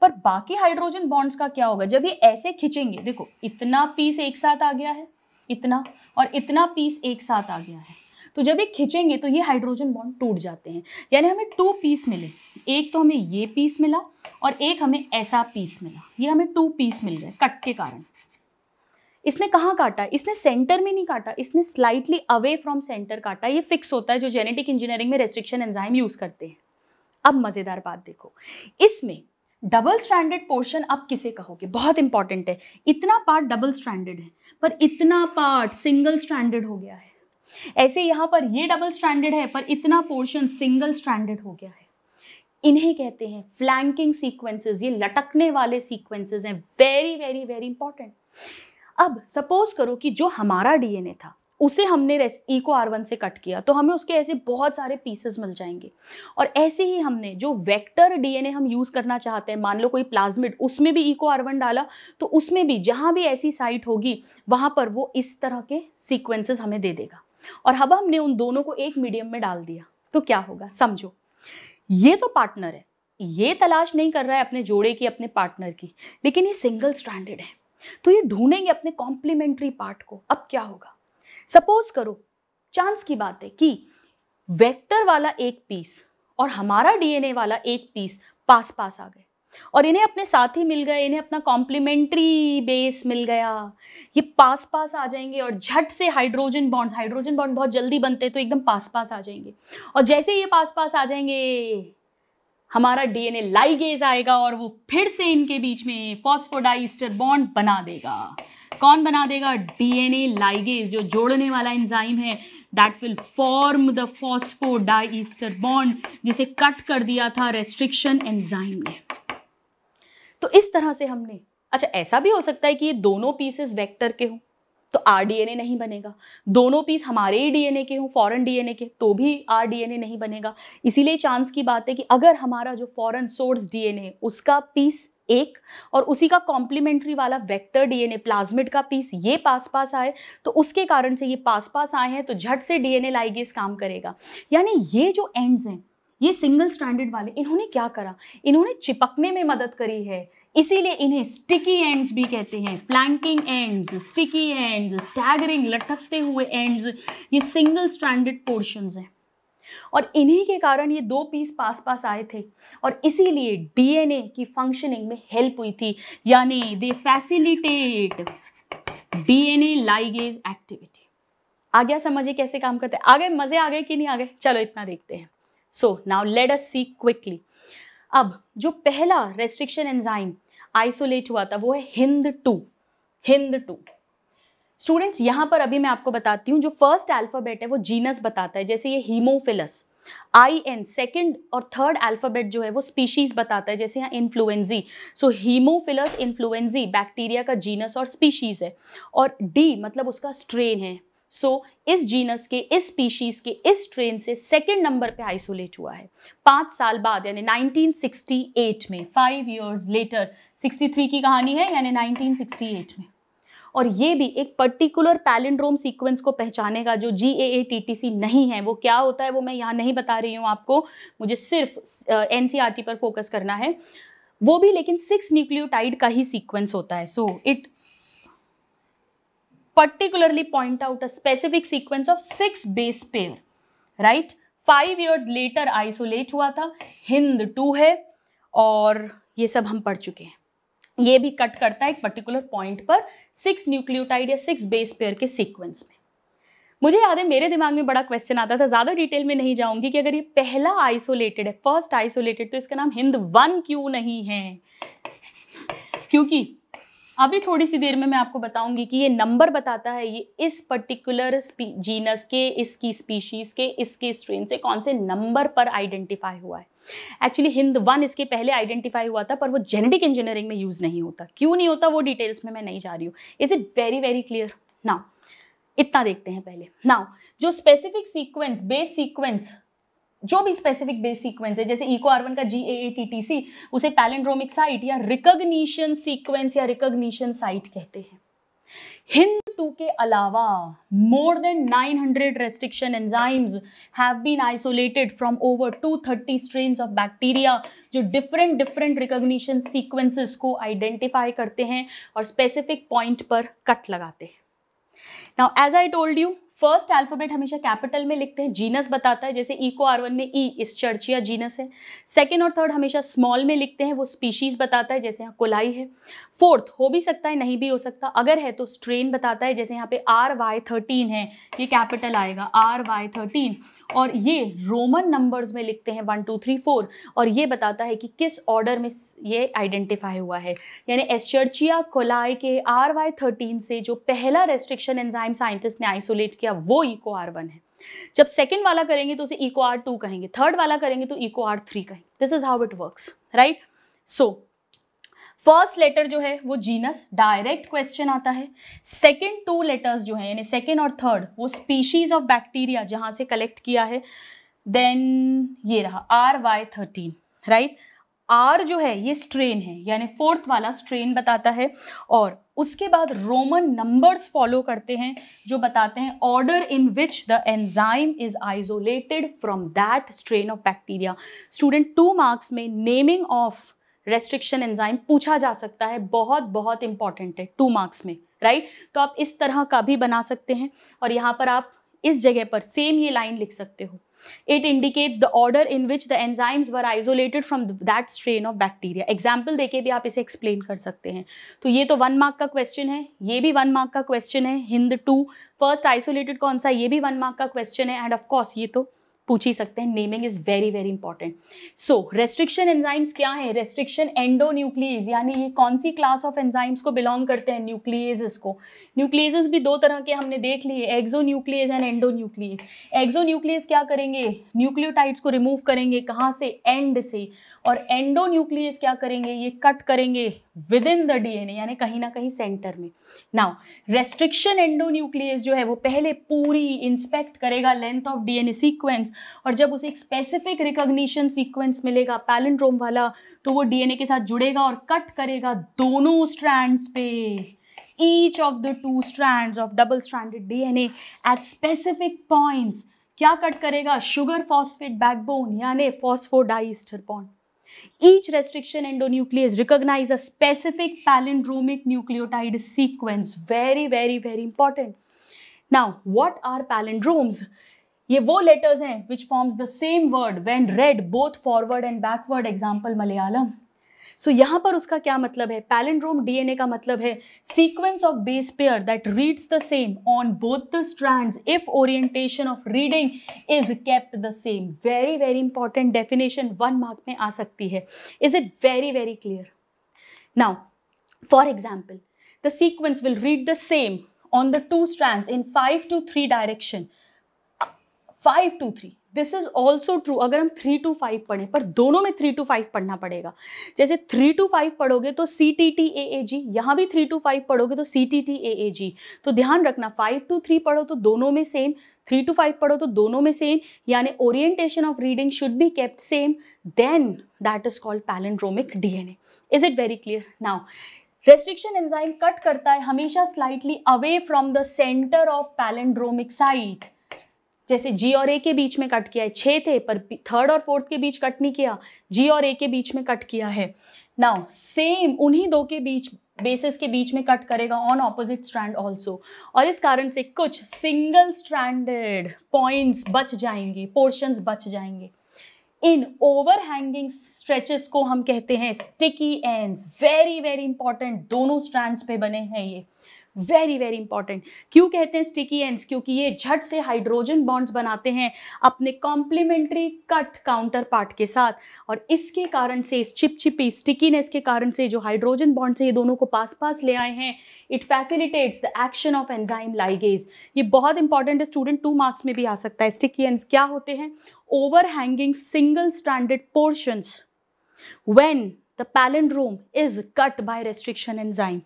पर बाकी हाइड्रोजन बॉन्ड्स का क्या होगा जब ये ऐसे खींचेंगे देखो इतना पीस एक साथ आ गया है इतना और इतना पीस एक साथ आ गया है तो जब ये खींचेंगे तो ये हाइड्रोजन बॉन्ड टूट जाते हैं यानी हमें टू पीस मिले एक तो हमें ये पीस मिला और एक हमें ऐसा पीस मिला ये हमें टू पीस मिल गए कट के कारण इसने कहाँ काटा इसने सेंटर में नहीं काटा इसने स्लाइटली अवे फ्रॉम सेंटर काटा ये फिक्स होता है जो जेनेटिक इंजीनियरिंग में रेस्ट्रिक्शन एंजाइम यूज़ करते हैं अब मज़ेदार बात देखो इसमें डबल स्टैंडर्ड पोर्शन आप किसे कहोगे बहुत इंपॉर्टेंट है इतना पार्ट डबल स्टैंडर्ड है पर इतना पार्ट सिंगल स्टैंडर्ड हो गया है ऐसे यहाँ पर ये डबल स्ट्रैंडेड है पर इतना पोर्शन सिंगल स्ट्रैंडेड हो गया है इन्हें कहते हैं फ्लैंकिंग सीक्वेंसेस ये लटकने वाले सीक्वेंसेस हैं वेरी वेरी वेरी इंपॉर्टेंट अब सपोज करो कि जो हमारा डीएनए था उसे हमने E e co R one से कट किया तो हमें उसके ऐसे बहुत सारे पीसेस मिल जाएंगे और ऐसे ही हमने जो वेक्टर डीएनए हम यूज़ करना चाहते हैं मान लो कोई प्लाज्मिड उसमें भी E e co R one डाला तो उसमें भी जहाँ भी ऐसी साइट होगी वहाँ पर वो इस तरह के सीक्वेंसेस हमें दे देगा और अब हमने उन दोनों को एक मीडियम में डाल दिया तो क्या होगा समझो ये तो पार्टनर है ये तलाश नहीं कर रहा है अपने जोड़े की अपने पार्टनर की लेकिन ये सिंगल स्टैंडर्ड है तो ये ढूंढेंगे अपने कॉम्प्लीमेंट्री पार्ट को अब क्या होगा सपोज करो चांस की बात है कि वेक्टर वाला एक पीस और हमारा डीएनए वाला एक पीस पास पास आ गए और इन्हें अपने साथ ही मिल गए इन्हें अपना कॉम्प्लीमेंट्री बेस मिल गया ये पास पास आ जाएंगे और झट से हाइड्रोजन बॉन्ड्स हाइड्रोजन बॉन्ड बहुत जल्दी बनते हैं तो एकदम पास पास आ जाएंगे और जैसे ये पास पास आ जाएंगे हमारा डीएनए लाइगेज आएगा और वो फिर से इनके बीच में फॉस्फोडाइस्टर बॉन्ड बना देगा कौन बना देगा डीएनए लाइगेज जो जोड़ने वाला एंजाइम है that will form the phosphodiester bond जिसे कट कर दिया था रेस्ट्रिक्शन एंजाइम ने तो इस तरह से हमने अच्छा ऐसा भी हो सकता है कि ये दोनों पीसेस वेक्टर के हों तो आर डीएनए नहीं बनेगा दोनों पीस हमारे ही डीएनए के हों फॉरेन डीएनए के तो भी आर डीएनए नहीं बनेगा इसीलिए चांस की बात है कि अगर हमारा जो फॉरेन सोर्स डीएनए उसका पीस एक और उसी का कॉम्प्लीमेंट्री वाला वेक्टर डीएनए प्लाज्मिड का पीस ये पास पास आए तो उसके कारण से ये पास पास आए हैं तो झट से डीएनए लाइगेस काम करेगा यानी ये जो एंड्स हैं ये सिंगल स्टैंडर्ड वाले इन्होंने क्या करा इन्होंने चिपकने में मदद करी है इसीलिए इन्हें स्टिकी एंड्स भी कहते हैं planking ends sticky ends staggering लटकते हुए एंड्स ये सिंगल स्टैंडर्ड पोर्शन हैं और इन्हीं के कारण ये दो पीस पास पास आए थे और इसीलिए डीएनए की फंक्शनिंग में हेल्प हुई थी यानी they facilitate DNA ligase activity आ गया समझिए कैसे काम करते हैं आ गए मजे आ गए कि नहीं आ गए चलो इतना देखते हैं so now let us see quickly अब जो पहला रेस्ट्रिक्शन एंजाइम आइसोलेट हुआ था वो है Hind two Hind two students यहां पर अभी मैं आपको बताती हूँ जो फर्स्ट अल्फ़ाबेट है वो जीनस बताता है जैसे ये हीमोफिलस आई एन सेकेंड और थर्ड अल्फ़ाबेट जो है वो स्पीशीज़ बताता है जैसे यहाँ influenzae so Haemophilus influenzae bacteria का जीनस और स्पीशीज़ है और डी मतलब उसका स्ट्रेन है सो so, इस जीनस के इस स्पीशीज के इस ट्रेन से सेकेंड नंबर पे आइसोलेट हुआ है पाँच साल बाद यानी 1968 में फाइव ईयर्स लेटर 63 की कहानी है यानी 1968 में और ये भी एक पर्टिकुलर पैलिंड्रोम सीक्वेंस को पहचाने का जो जी ए ए टी टी सी नहीं है वो क्या होता है वो मैं यहाँ नहीं बता रही हूँ आपको मुझे सिर्फ एन सी आर टी पर फोकस करना है वो भी लेकिन सिक्स न्यूक्लियोटाइड का ही सीक्वेंस होता है so it particularly point out a specific sequence of six base pair right five years later isolate हुआ था हिंद टू है और ये सब हम पढ़ चुके हैं ये भी कट करता है एक पर्टिकुलर पॉइंट पर सिक्स न्यूक्लियोटाइड या सिक्स बेस पेयर के सीक्वेंस में मुझे याद है मेरे दिमाग में बड़ा क्वेश्चन आता था ज़्यादा डिटेल में नहीं जाऊंगी कि अगर ये पहला आइसोलेटेड है फर्स्ट आइसोलेटेड तो इसका नाम हिंद वन क्यों नहीं है क्योंकि अभी थोड़ी सी देर में मैं आपको बताऊंगी कि ये नंबर बताता है ये इस पर्टिकुलर जीनस के इसकी स्पीशीज़ के इसके स्ट्रेन से कौन से नंबर पर आइडेंटिफाई हुआ है एक्चुअली हिंद वन इसके पहले आइडेंटिफाई हुआ था पर वो जेनेटिक इंजीनियरिंग में यूज़ नहीं होता क्यों नहीं होता वो डिटेल्स में मैं नहीं जा रही हूँ is it very very clear now इतना देखते हैं पहले नाउ जो स्पेसिफिक सीक्वेंस बेस सीक्वेंस जो भी स्पेसिफिक बेस सीक्वेंस है जैसे इको आर वन का जी ए ए टी टी सी उसे पैलेंड्रोमिक साइट या रिकग्निशन सीक्वेंस या रिकग्निशन साइट कहते हैं हिंद टू के अलावा more than 900 hundred restriction enzymes have been isolated from over 230 strain of bacteria जो डिफरेंट डिफरेंट रिकॉग्निशन सीक्वेंसेस को आइडेंटिफाई करते हैं और स्पेसिफिक पॉइंट पर कट लगाते हैं now as I told you first alphabet हमेशा कैपिटल में लिखते हैं जीनस बताता है जैसे ई को आर वन में E e Escherichia genus है सेकेंड और थर्ड हमेशा स्मॉल में लिखते हैं वो स्पीशीज बताता है जैसे यहाँ कोलाई है फोर्थ हो भी सकता है नहीं भी हो सकता अगर है तो स्ट्रेन बताता है जैसे यहाँ पे आर वाई थर्टीन है ये कैपिटल आएगा आर वाई थर्टीन और ये रोमन नंबर्स में लिखते हैं वन टू थ्री फोर और ये बताता है कि किस ऑर्डर में ये आइडेंटिफाई हुआ है यानी एस्चर्चिया कोलाई के आर वाई थर्टीन से जो पहला रेस्ट्रिक्शन एंजाइम साइंटिस्ट ने आइसोलेट किया वो इको आर वन है जब सेकेंड वाला करेंगे तो उसे इको आर टू कहेंगे थर्ड वाला करेंगे तो इको आर थ्री कहेंगे this is how it work right so first letter जो है वो जीनस डायरेक्ट क्वेश्चन आता है सेकेंड टू लेटर्स जो है यानी सेकेंड और थर्ड वो स्पीशीज ऑफ बैक्टीरिया जहाँ से कलेक्ट किया है देन ये रहा R Y thirteen right R जो है ये स्ट्रेन है यानी फोर्थ वाला स्ट्रेन बताता है और उसके बाद रोमन नंबर्स फॉलो करते हैं जो बताते हैं order in which the enzyme is isolated from that strain of bacteria student two marks में नेमिंग ऑफ रेस्ट्रिक्शन एंजाइम पूछा जा सकता है बहुत बहुत इंपॉर्टेंट है टू मार्क्स में राइट तो आप इस तरह का भी बना सकते हैं और यहाँ पर आप इस जगह पर सेम ये लाइन लिख सकते हो it indicates the order in which the enzymes were isolated from that strain of bacteria example देके भी आप इसे एक्सप्लेन कर सकते हैं तो ये तो वन मार्क का क्वेश्चन है ये भी वन मार्क का क्वेश्चन है हिंद टू फर्स्ट आइसोलेटेड कौन सा ये भी वन मार्क का क्वेश्चन है एंड ऑफकोर्स ये तो पूछ ही सकते हैं naming is very very important so restriction enzymes क्या है रेस्ट्रिक्शन एंडो न्यूक्लियस यानी ये कौन सी क्लास ऑफ एंजाइम्स को बिलोंग करते हैं न्यूक्लियजेस को न्यूक्लियजेस भी दो तरह के हमने देख लिए exonuclease and endonuclease exonuclease क्या करेंगे न्यूक्लियोटाइड्स को रिमूव करेंगे कहाँ से एंड से और एंडो न्यूक्लियज क्या करेंगे ये कट करेंगे विद इन द डीएनए यानी कहीं ना कहीं सेंटर में नाउ रेस्ट्रिक्शन एंडोन्यूक्लियस जो है वो पहले पूरी इंस्पेक्ट करेगा लेंथ ऑफ डीएनए सीक्वेंस और जब उसे एक स्पेसिफिक रिकॉग्निशन सीक्वेंस मिलेगा पैलेंड्रोम वाला तो वो डीएनए के साथ जुड़ेगा और कट करेगा दोनों स्ट्रैंड्स पे each of the two strands of double stranded DNA at specific points क्या कट करेगा शुगर फॉस्फेट बैकबोन यानी phosphodiester point each restriction endonuclease recognize a specific palindromic nucleotide sequence very very very important now what are palindromes ye wo letters which forms the same word when read both forward and backward example malayalam so so, यहाँ पर उसका क्या मतलब है palindrome DNA का मतलब है sequence of base pair that reads the same on both the strands if orientation of reading is kept the same very very important definition one mark में आ सकती है is it very very clear now for example the sequence will read the same on the two strand in five to three direction five to three this is also true अगर हम three to five पढ़ें पर दोनों में three to five पढ़ना पड़ेगा जैसे three to five पढ़ोगे तो सी टी टी ए ए जी यहाँ भी थ्री टू फाइव पढ़ोगे तो सी टी टी ए ए जी तो ध्यान रखना फाइव टू थ्री पढ़ो तो दोनों में सेम थ्री टू फाइव पढ़ो तो दोनों में सेम यानी orientation of reading should be kept same then that is called palindromic D N A is it very clear now restriction enzyme cut करता है हमेशा slightly away from the centre of palindromic site जैसे G और A के बीच में cut किया है छः थे पर थर्ड और फोर्थ के बीच कट नहीं किया जी और ए के बीच में कट किया है नाउ सेम उन्हीं दो के बीच बेसिस के बीच में कट करेगा ऑन ऑपोजिट स्ट्रैंड ऑल्सो और इस कारण से कुछ सिंगल स्ट्रैंडेड पॉइंट्स बच जाएंगे पोर्शंस बच जाएंगे इन ओवर हैंगिंग स्ट्रेचेस को हम कहते हैं sticky ends very very important दोनों स्ट्रैंड्स पे बने हैं ये वेरी वेरी इंपॉर्टेंट क्यों कहते हैं स्टिकी एंड्स क्योंकि ये झट से हाइड्रोजन बॉन्ड्स बनाते हैं अपने कॉम्प्लीमेंट्री कट काउंटर पार्ट के साथ और इसके कारण से इस चिपचिपी स्टिकीनेस के कारण से जो हाइड्रोजन बॉन्ड्स है ये दोनों को पास पास ले आए हैं it facilitates the action of enzyme ligase ये बहुत इंपॉर्टेंट है स्टूडेंट टू मार्क्स में भी आ सकता है स्टिकी एंड्स क्या होते हैं overhanging single standard portions when the palindrome is cut by restriction enzyme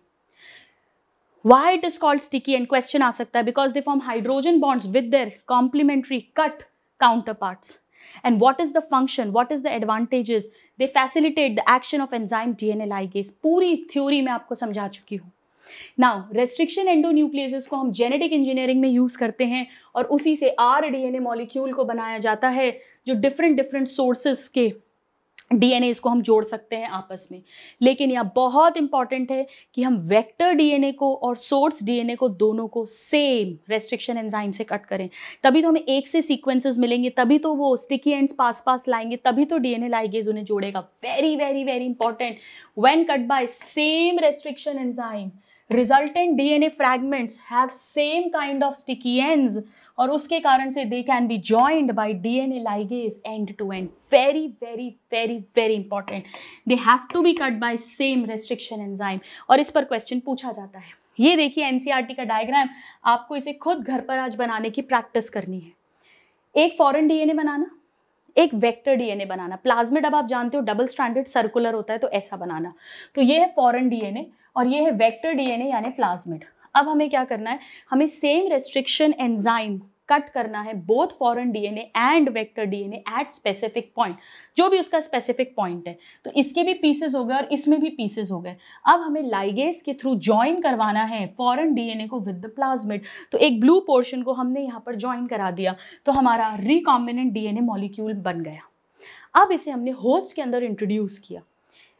why it is called sticky end question आ सकता है because they form hydrogen bonds with their complementary cut counterparts and what is the function what is the advantages they facilitate the action of enzyme D N ligase पूरी थ्योरी मैं आपको समझा चुकी हूँ now restriction endo nucleus को हम genetic engineering में यूज करते हैं और उसी से R D N A molecule को बनाया जाता है जो डिफरेंट डिफरेंट सोर्सेस के डीएनए इसको हम जोड़ सकते हैं आपस में लेकिन यह बहुत इंपॉर्टेंट है कि हम वेक्टर डीएनए को और सोर्स डीएनए को दोनों को सेम रेस्ट्रिक्शन एंजाइम से कट करें तभी तो हमें एक से सीक्वेंसेस मिलेंगे तभी तो वो स्टिकी एंड्स पास पास लाएंगे तभी तो डीएनए लाइगेज उन्हें जोड़ेगा very very very important when cut by same restriction enzyme resultant DNA fragments have same kind उसके कारण से they can be joined by DNA ligase end to end very very very very important they have to be cut by same restriction enzyme और इस पर question पूछा जाता है ये देखिए एनसीआर टी e का डायग्राम आपको इसे खुद घर पर आज बनाने की प्रैक्टिस करनी है एक फॉरन डीएनए बनाना एक वेक्टर डीएनए बनाना प्लाज्मिड अब आप जानते हो डबल स्टैंडर्ड सर्कुलर होता है तो ऐसा बनाना तो ये है फॉरन डीएनए और ये है वेक्टर डीएनए यानी प्लाज्मिड अब हमें क्या करना है हमें सेम रेस्ट्रिक्शन एंजाइम कट करना है both foreign DNA and vector DNA at specific point जो भी उसका स्पेसिफिक पॉइंट है तो इसके भी पीसेस हो गए और इसमें भी पीसेस हो गए अब हमें लाइगेस के थ्रू ज्वाइन करवाना है फॉरेन डीएनए को विद द प्लाज्मिड तो एक ब्लू पोर्शन को हमने यहाँ पर ज्वाइन करा दिया तो हमारा रिकॉम्बिनेंट डीएनए मॉलिक्यूल बन गया अब इसे हमने होस्ट के अंदर इंट्रोड्यूस किया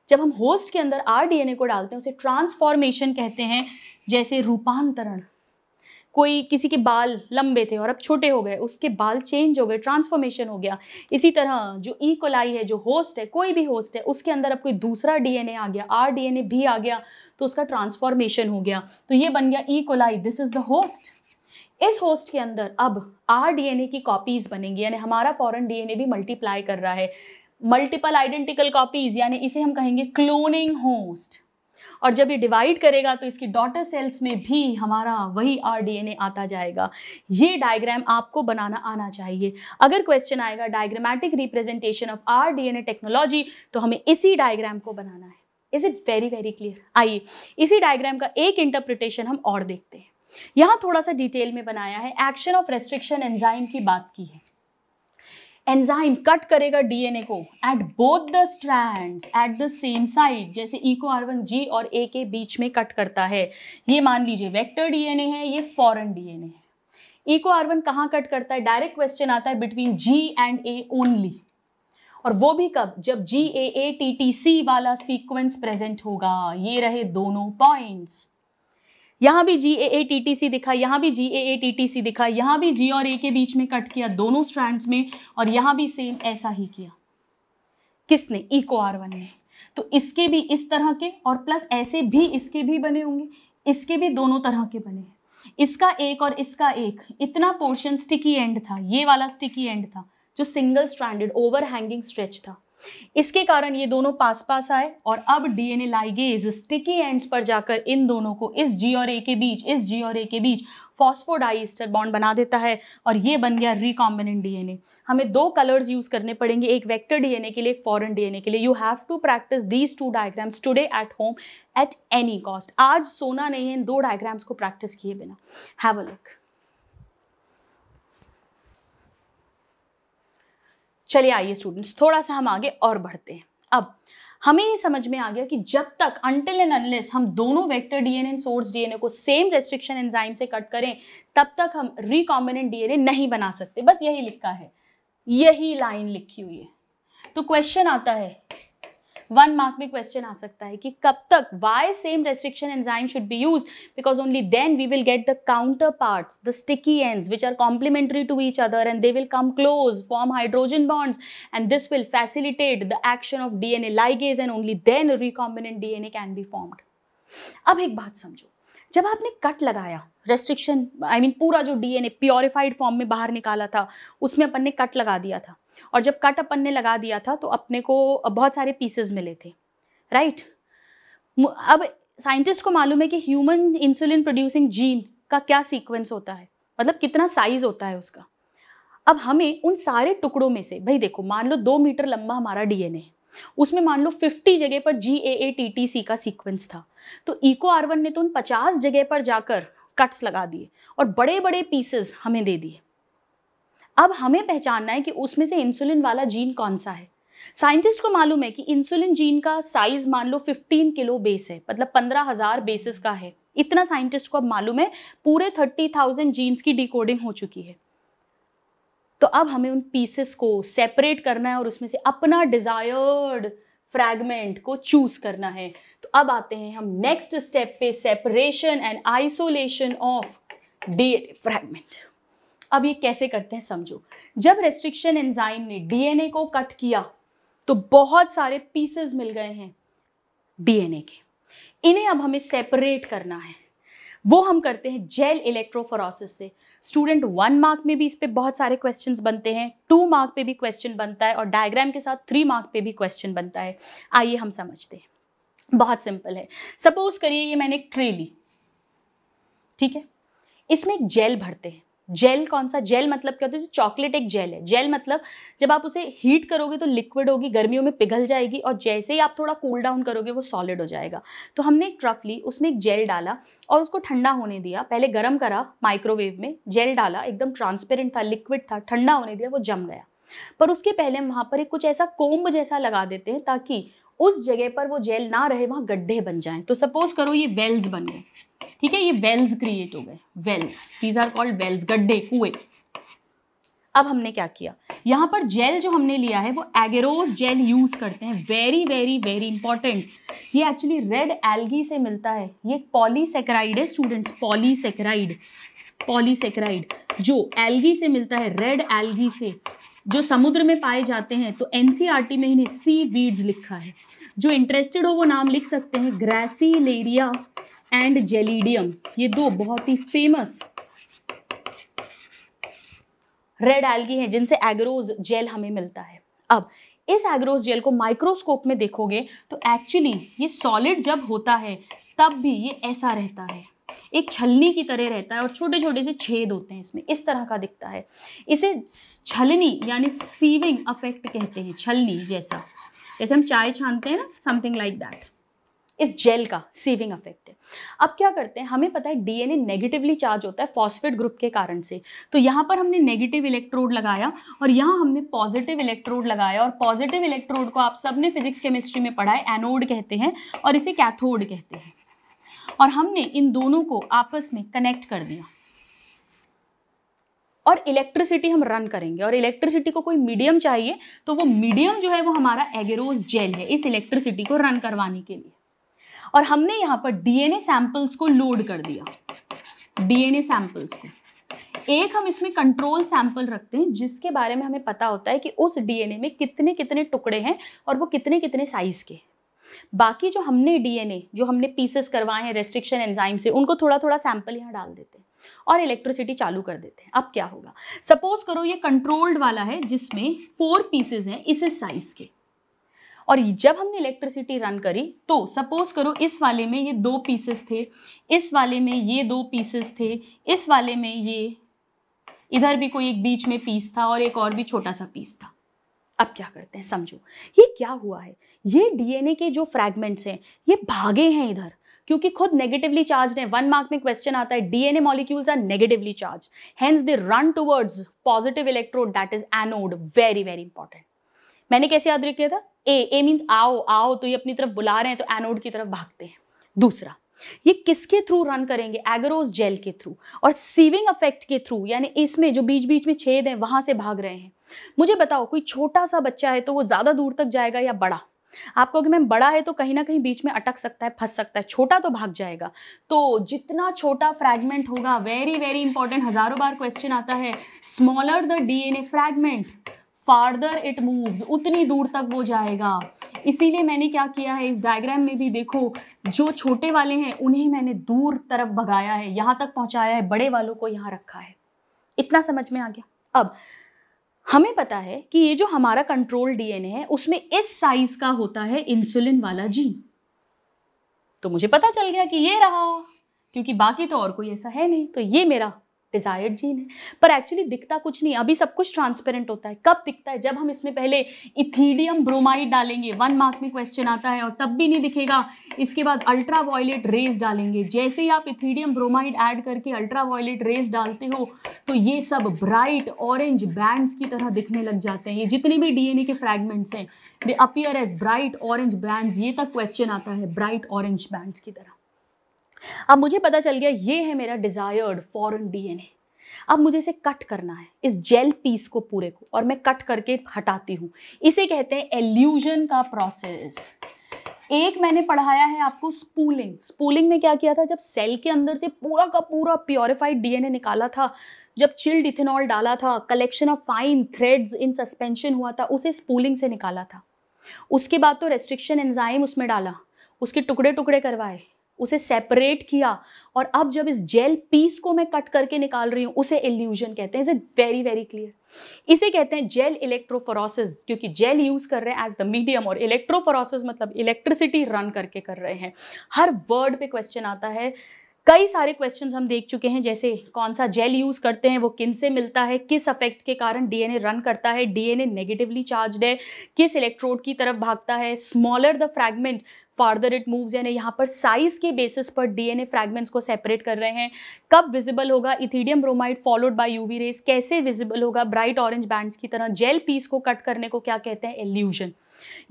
जब हम होस्ट के अंदर आर ए को डालते हैं उसे ट्रांसफॉर्मेशन कहते हैं जैसे रूपांतरण कोई किसी के बाल लंबे थे और अब छोटे हो गए उसके बाल चेंज हो गए ट्रांसफॉर्मेशन हो गया इसी तरह जो ई e. कोलाई है जो होस्ट है कोई भी होस्ट है उसके अंदर अब कोई दूसरा डीएनए आ गया आर डीएनए भी आ गया तो उसका ट्रांसफॉर्मेशन हो गया तो ये बन गया E coli this is the host इस होस्ट के अंदर अब आर ए की कॉपीज़ बनेंगी यानी हमारा एन ए भी मल्टीप्लाई कर रहा है मल्टीपल आइडेंटिकल कॉपीज यानी इसे हम कहेंगे क्लोनिंग होस्ट और जब ये डिवाइड करेगा तो इसकी डॉटर सेल्स में भी हमारा वही ए आता जाएगा ये डायग्राम आपको बनाना आना चाहिए अगर क्वेश्चन आएगा diagrammatic representation of a technology तो हमें इसी डायग्राम को बनाना है is it very very clear आइए इसी डायग्राम का एक इंटरप्रिटेशन हम और देखते हैं यहाँ थोड़ा सा डिटेल में बनाया है एक्शन ऑफ रेस्ट्रिक्शन एंजाइम की बात की है एंजाइम कट करेगा डीएनए को at both the strand at the same side जैसे e co R one G और ए के बीच में कट करता है ये मान लीजिए वेक्टर डीएनए है ये फॉरन डीएनए है e को आर वन कहाँ कट करता है डायरेक्ट क्वेश्चन आता है between G and A only और वो भी कब जब जी ए ए टी टी सी वाला सीक्वेंस प्रेजेंट होगा ये रहे दोनों पॉइंट्स यहाँ भी जी ए ए टी टी सी दिखा यहाँ भी जी ए ए टी टी सी दिखा यहाँ भी जी और ए के बीच में कट किया दोनों स्ट्रैंड्स में और यहाँ भी सेम ऐसा ही किया किसने इको आर वन ने तो इसके भी इस तरह के और प्लस ऐसे भी इसके भी बने होंगे इसके भी दोनों तरह के बने हैं इसका एक और इसका एक इतना पोर्शन स्टिकी एंड था ये वाला स्टिकी एंड था जो single stranded overhanging stretch था इसके कारण ये दोनों पास पास आए और अब डीएनए लाइगेज स्टिकी एंड्स पर जाकर इन दोनों को इस जी और ए के बीच इस जी और ए के बीच फॉस्फोडाइस्टर बॉन्ड बना देता है और ये बन गया रिकॉम्बिनेंट डीएनए हमें दो कलर्स यूज़ करने पड़ेंगे एक वेक्टर डीएनए के लिए एक फॉरेन डीएनए के लिए you have to practise these two diagrams today at home at any cost आज सोना नहीं है इन दो डायग्राम्स को प्रैक्टिस किए बिना हैव अ लुक चलिए आइए स्टूडेंट्स थोड़ा सा हम आगे और बढ़ते हैं अब हमें ये समझ में आ गया कि जब तक अनटिल एंड अनलेस हम दोनों vector DNA and source DNA को सेम रेस्ट्रिक्शन एंजाइम से कट करें तब तक हम रिकॉम्बिनेंट डीएनए नहीं बना सकते बस यही लिखा है यही लाइन लिखी हुई है तो क्वेश्चन आता है वन मार्क में क्वेश्चन आ सकता है कि कब तक why same restriction enzyme should be use because only then we will get the counterpart the sticky end which are complementary to each other and they will come close form hydrogen bonds and this will facilitate the action of D N A ligase and only then recombinant D N A can be formed अब एक बात समझो जब आपने cut लगाया restriction I mean पूरा जो DNA purified form में बाहर निकाला था उसमें अपन ने कट लगा दिया था और जब कट अपन ने लगा दिया था तो अपने को बहुत सारे पीसेज मिले थे राइट अब साइंटिस्ट को मालूम है कि ह्यूमन इंसुलिन प्रोड्यूसिंग जीन का क्या सीक्वेंस होता है मतलब कितना साइज होता है उसका अब हमें उन सारे टुकड़ों में से भाई देखो मान लो दो मीटर लंबा हमारा डीएनए है उसमें मान लो 50 जगह पर जी ए ए टी टी सी का सीक्वेंस था तो इको आर वन ने तो उन 50 जगह पर जाकर कट्स लगा दिए और बड़े बड़े पीसेस हमें दे दिए अब हमें पहचानना है कि उसमें से इंसुलिन वाला जीन कौन सा है साइंटिस्ट को मालूम है कि इंसुलिन जीन का साइज मान लो 15 किलो बेस है मतलब पंद्रह हजार बेसिस का है इतना साइंटिस्ट को अब मालूम है पूरे 30,000 जीन्स की डिकोडिंग हो चुकी है तो अब हमें उन पीसेस को सेपरेट करना है और उसमें से अपना डिजायर्ड फ्रैगमेंट को चूज करना है तो अब आते हैं हम नेक्स्ट स्टेप पे separation and isolation of D fragment अब ये कैसे करते हैं समझो जब रेस्ट्रिक्शन एंजाइम ने डीएनए को कट किया तो बहुत सारे पीसेस मिल गए हैं डीएनए के इन्हें अब हमें सेपरेट करना है वो हम करते हैं जेल इलेक्ट्रोफोरोसिस से स्टूडेंट वन मार्क में भी इस पर बहुत सारे क्वेश्चन बनते हैं टू मार्क पे भी क्वेश्चन बनता है और डायग्राम के साथ थ्री मार्क पे भी क्वेश्चन बनता है आइए हम समझते हैं बहुत सिंपल है सपोज करिए ये मैंने एक ट्रे ली ठीक है इसमें एक जेल भरते हैं जेल कौन सा जेल मतलब क्या होता है चॉकलेट एक जेल है जेल मतलब जब आप उसे हीट करोगे तो लिक्विड होगी गर्मियों में पिघल जाएगी और जैसे ही आप थोड़ा कूल डाउन करोगे वो सॉलिड हो जाएगा तो हमने एक ट्रफ ली उसमें एक जेल डाला और उसको ठंडा होने दिया पहले गर्म करा माइक्रोवेव में जेल डाला एकदम ट्रांसपेरेंट था लिक्विड था ठंडा होने दिया वो जम गया पर उसके पहले हम पर एक कुछ ऐसा कोम्ब जैसा लगा देते हैं ताकि उस जगह पर वो जेल ना रहे वहां गड्ढे बन जाएं तो सपोज करो ये वेल्स बन गए ठीक है ये वेल्स क्रिएट हो गए wells these are called wells गड्ढे कुएं अब हमने क्या किया यहां पर जेल जो हमने लिया है वो एगेरोस जेल यूज करते हैं वेरी वेरी वेरी इंपॉर्टेंट ये एक्चुअली रेड एल्गी से मिलता है ये पॉलीसेक्राइड है स्टूडेंट्स पॉलीसेक्राइड पॉलीसेक्राइड जो एल्गी से मिलता है रेड एल्गी से जो समुद्र में पाए जाते हैं तो एनसीईआरटी e में इन्हें सी वीड्स लिखा है जो इंटरेस्टेड हो वो नाम लिख सकते हैं लेरिया एंड जेलीडियम ये दो बहुत ही फेमस रेड एल्गी हैं जिनसे एग्रोज जेल हमें मिलता है अब इस एग्रोज जेल को माइक्रोस्कोप में देखोगे तो एक्चुअली ये सॉलिड जब होता है तब भी ये ऐसा रहता है एक छलनी की तरह रहता है और छोटे छोटे से छेद होते हैं इसमें इस तरह का दिखता है इसे छलनी यानी सीविंग अफेक्ट कहते हैं छलनी जैसा जैसे हम चाय छानते हैं ना समथिंग लाइक दैट इस जेल का सेविंग अफेक्ट है अब क्या करते हैं हमें पता है डीएनए नेगेटिवली चार्ज होता है फॉस्फेट ग्रुप के कारण से तो यहाँ पर हमने नेगेटिव इलेक्ट्रोड लगाया और यहाँ हमने पॉजिटिव इलेक्ट्रोड लगाया और पॉजिटिव इलेक्ट्रोड को आप सबने फिजिक्स केमिस्ट्री में पढ़ा है एनोड कहते हैं और इसे कैथोड कहते हैं और हमने इन दोनों को आपस में कनेक्ट कर दिया और इलेक्ट्रिसिटी हम रन करेंगे और इलेक्ट्रिसिटी को कोई मीडियम चाहिए तो वो मीडियम जो है वो हमारा एगेरोज जेल है इस इलेक्ट्रिसिटी को रन करवाने के लिए और हमने यहाँ पर डीएनए सैंपल्स को लोड कर दिया डीएनए सैंपल्स को एक हम इसमें कंट्रोल सैंपल रखते हैं जिसके बारे में हमें पता होता है कि उस डीएनए में कितने कितने टुकड़े हैं और वो कितने कितने साइज के बाकी जो हमने डीएनए जो हमने पीसेस करवाए हैं रेस्ट्रिक्शन एंजाइम से उनको थोड़ा थोड़ा सैंपल यहाँ डाल देते हैं और इलेक्ट्रिसिटी चालू कर देते हैं अब क्या होगा सपोज करो ये कंट्रोल्ड वाला है जिसमें फोर पीसेज हैं इस साइज के और जब हमने इलेक्ट्रिसिटी रन करी तो सपोज करो इस वाले में ये दो पीसेस थे इस वाले में ये दो पीसेस थे इस वाले में ये इधर भी कोई एक बीच में पीस था और एक और भी छोटा सा पीस था अब क्या करते हैं समझो ये क्या हुआ है ये डीएनए के जो फ्रैगमेंट्स हैं ये भागे हैं इधर क्योंकि खुद नेगेटिवली चार्ज है वन मार्क में क्वेश्चन आता है DNA molecules are negatively charged hence they run towards positive electrode that is anode very very important मैंने कैसे याद लिया था ए ए मीन्स आओ आओ तो ये अपनी तरफ बुला रहे हैं तो एनोड की तरफ भागते हैं दूसरा ये किसके थ्रू रन करेंगे एगरोज जेल के थ्रू और सीविंग अफेक्ट के थ्रू यानी इसमें जो बीच बीच में छेद है वहां से भाग रहे हैं मुझे बताओ कोई छोटा सा बच्चा है तो वो ज़्यादा दूर तक जाएगा या बड़ा आप कहोगे मैम बड़ा है तो कहीं ना कहीं बीच में अटक सकता है फंस सकता है छोटा तो भाग जाएगा तो जितना छोटा फ्रैगमेंट होगा वेरी वेरी इंपॉर्टेंट हज़ारों बार क्वेश्चन आता है smaller the DNA fragment farther it moves उतनी दूर तक वो जाएगा इसीलिए मैंने क्या किया है इस डायग्राम में भी देखो जो छोटे वाले हैं उन्हें मैंने दूर तरफ भगाया है यहाँ तक पहुँचाया है बड़े वालों को यहाँ रखा है इतना समझ में आ गया अब हमें पता है कि ये जो हमारा कंट्रोल डीएनए है उसमें इस साइज का होता है इंसुलिन वाला जीन तो मुझे पता चल गया कि ये रहा क्योंकि बाकी तो और कोई ऐसा है नहीं तो ये मेरा डिजायर्ड जीन है पर एक्चुअली दिखता कुछ नहीं अभी सब कुछ ट्रांसपेरेंट होता है कब दिखता है जब हम इसमें पहले इथीडियम ब्रोमाइड डालेंगे वन मार्क में क्वेश्चन आता है और तब भी नहीं दिखेगा इसके बाद अल्ट्रा वायलेट रेज डालेंगे जैसे ही आप इथीडियम ब्रोमाइड ऐड करके अल्ट्रा वायलेट रेज डालते हो तो ये सब ब्राइट ऑरेंज बैंड्स की तरह दिखने लग जाते हैं ये जितने भी डीएनए के फ्रैगमेंट्स हैं they appear as bright orange bands ये तक क्वेश्चन आता है ब्राइट ऑरेंज बैंड्स की तरह अब मुझे पता चल गया ये है मेरा डिज़ायर्ड फॉरन डीएनए अब मुझे इसे कट करना है इस जेल पीस को पूरे को और मैं कट करके हटाती हूँ इसे कहते हैं एल्यूजन का प्रोसेस एक मैंने पढ़ाया है आपको स्पूलिंग स्पूलिंग में क्या किया था जब सेल के अंदर से पूरा का पूरा प्योरिफाइड डीएनए निकाला था जब चिल्ड इथेनॉल डाला था collection of fine threads in suspension हुआ था उसे स्पूलिंग से निकाला था उसके बाद तो रेस्ट्रिक्शन एंजाइम उसमें डाला उसके टुकड़े टुकड़े करवाए उसे सेपरेट किया और अब जब इस जेल पीस को मैं कट करके निकाल रही हूँ उसे इल्यूजन कहते हैं is it very very clear इसे कहते हैं जेल इलेक्ट्रोफोरोसिस क्योंकि जेल यूज कर रहे हैं एज द मीडियम और इलेक्ट्रोफोरोसिस मतलब इलेक्ट्रिसिटी रन करके कर रहे हैं हर वर्ड पे क्वेश्चन आता है कई सारे क्वेश्चंस हम देख चुके हैं जैसे कौन सा जेल यूज़ करते हैं वो किन से मिलता है किस अफेक्ट के कारण डीएनए रन करता है डीएनए नेगेटिवली चार्ज्ड है किस इलेक्ट्रोड की तरफ भागता है smaller the fragment farther it moves यानी यहाँ पर साइज के बेसिस पर डीएनए फ्रैगमेंट्स को सेपरेट कर रहे हैं कब विजिबल होगा ethidium bromide followed by UV rays कैसे विजिबल होगा ब्राइट ऑरेंज बैंड्स की तरह जेल पीस को कट करने को क्या कहते हैं एल्यूजन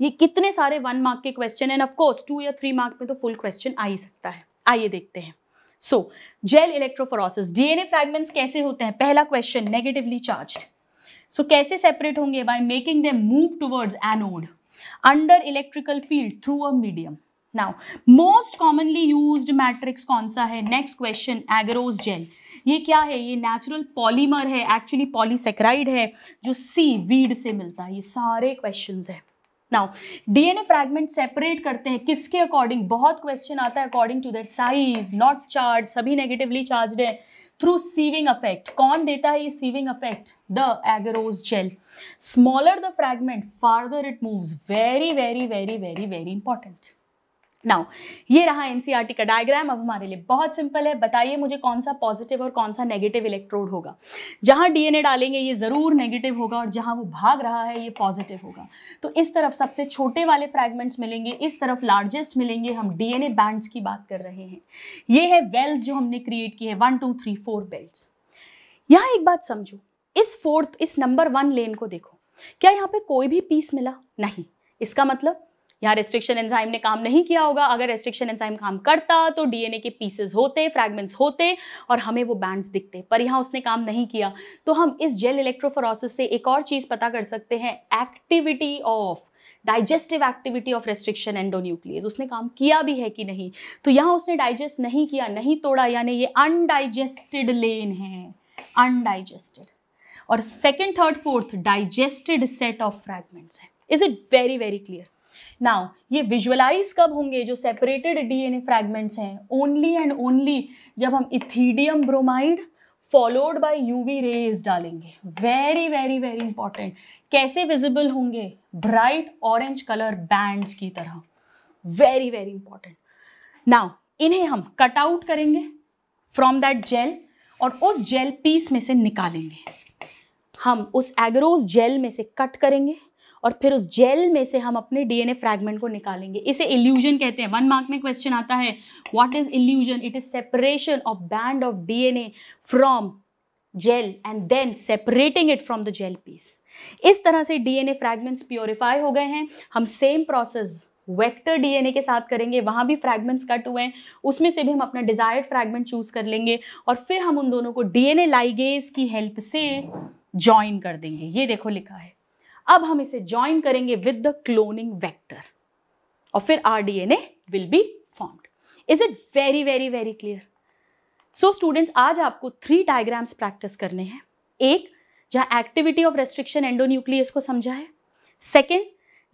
ये कितने सारे वन मार्क के क्वेश्चन एंड ऑफकोर्स टू या थ्री मार्क में तो फुल क्वेश्चन आ ही सकता है आइए देखते हैं so gel electrophoresis DNA fragments कैसे होते हैं पहला क्वेश्चन नेगेटिवली चार्ज सो कैसे सेपरेट होंगे by making they move towards anode under electrical field through a medium now most commonly use matrix कौन सा है नेक्स्ट क्वेश्चन एग्रोज जेल ये क्या है ये नेचुरल पॉलीमर है एक्चुअली पॉलीसेक्राइड है जो सी वीड से मिलता है ये सारे क्वेश्चन है नाउ डीएनए फ्रैगमेंट सेपरेट करते हैं किसके अकॉर्डिंग बहुत क्वेश्चन आता है according to their size not charge सभी नेगेटिवली चार्ज है थ्रू सीविंग अफेक्ट कौन देता है ये sieving effect the agarose gel Smaller the fragment, farther it moves. Very, very, very, very, very important. Now, ये रहा NCRT e का diagram अब हमारे लिए बहुत सिंपल है बताइए मुझे कौन सा पॉजिटिव और कौन सा नेगेटिव इलेक्ट्रोड होगा जहां डीएनए डालेंगे ये ज़रूर नेगेटिव होगा और जहां वो भाग रहा है ये पॉजिटिव होगा तो इस तरफ सबसे छोटे वाले फ्रैगमेंट्स मिलेंगे इस तरफ लार्जेस्ट मिलेंगे हम डीएनए बैंड की बात कर रहे हैं ये है वेल्स जो हमने क्रिएट की है one two three four belt यहाँ एक बात समझो इस फोर्थ इस नंबर वन लेन को देखो क्या यहाँ पे कोई भी पीस मिला नहीं इसका मतलब यहाँ रेस्ट्रिक्शन एंजाइम ने काम नहीं किया होगा अगर रेस्ट्रिक्शन एंजाइम काम करता तो डीएनए के पीसेस होते फ्रैगमेंट्स होते और हमें वो बैंड्स दिखते पर यहाँ उसने काम नहीं किया तो हम इस जेल इलेक्ट्रोफोरोसिस से एक और चीज़ पता कर सकते हैं activity of digestive activity of restriction endonuclease उसने काम किया भी है कि नहीं तो यहाँ उसने डाइजेस्ट नहीं किया नहीं तोड़ा यानी ये अनडाइजेस्टेड लेन है अनडाइजेस्टेड और second third fourth digested set of fragments है is it very very clear now ये विजुअलाइज कब होंगे जो सेपरेटेड डीएनए फ्रैगमेंट्स हैं ओनली एंड ओनली जब हम ethidium bromide followed by UV rays डालेंगे वेरी वेरी वेरी इंपॉर्टेंट कैसे विजिबल होंगे ब्राइट ऑरेंज कलर बैंड्स की तरह वेरी वेरी इंपॉर्टेंट नाउ इन्हें हम कट आउट करेंगे फ्रॉम दैट जेल और उस जेल पीस में से निकालेंगे हम उस एग्रोज जेल में से कट करेंगे और फिर उस जेल में से हम अपने डीएनए फ्रैगमेंट को निकालेंगे इसे इल्यूजन कहते हैं वन मार्क में क्वेश्चन आता है what is elution it is separation of band of DNA from gel and then separating it from the gel piece इस तरह से डीएनए फ्रैगमेंट्स प्योरीफाई हो गए हैं हम सेम प्रोसेस वेक्टर डीएनए के साथ करेंगे वहाँ भी फ्रैगमेंट्स कट हुए हैं उसमें से भी हम अपना डिजायर्ड फ्रैगमेंट चूज कर लेंगे और फिर हम उन दोनों को डीएनए लाइगेज की हेल्प से ज्वाइन कर देंगे ये देखो लिखा है अब हम इसे ज्वाइन करेंगे विद द क्लोनिंग वेक्टर और फिर R D N A will be formed is it very very very clear so students आज आपको थ्री डायग्राम्स प्रैक्टिस करने हैं एक जहां एक्टिविटी ऑफ रेस्ट्रिक्शन एंडोन्यूक्लियस को समझा है सेकेंड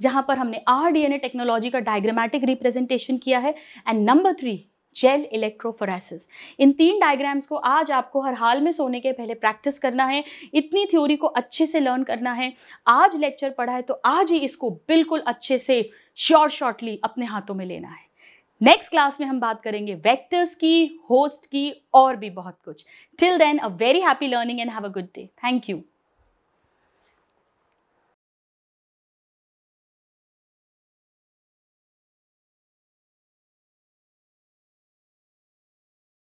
जहां पर हमने आर टेक्नोलॉजी का डायग्रामेटिक रिप्रेजेंटेशन किया है and number three gel electrophoresis इन तीन डायग्राम्स को आज आपको हर हाल में सोने के पहले प्रैक्टिस करना है इतनी थ्योरी को अच्छे से लर्न करना है आज लेक्चर पढ़ा है तो आज ही इसको बिल्कुल अच्छे से श्योर शॉर्टली अपने हाथों में लेना है नेक्स्ट क्लास में हम बात करेंगे वेक्टर्स की होस्ट की और भी बहुत कुछ till then a very happy learning and have a good day thank you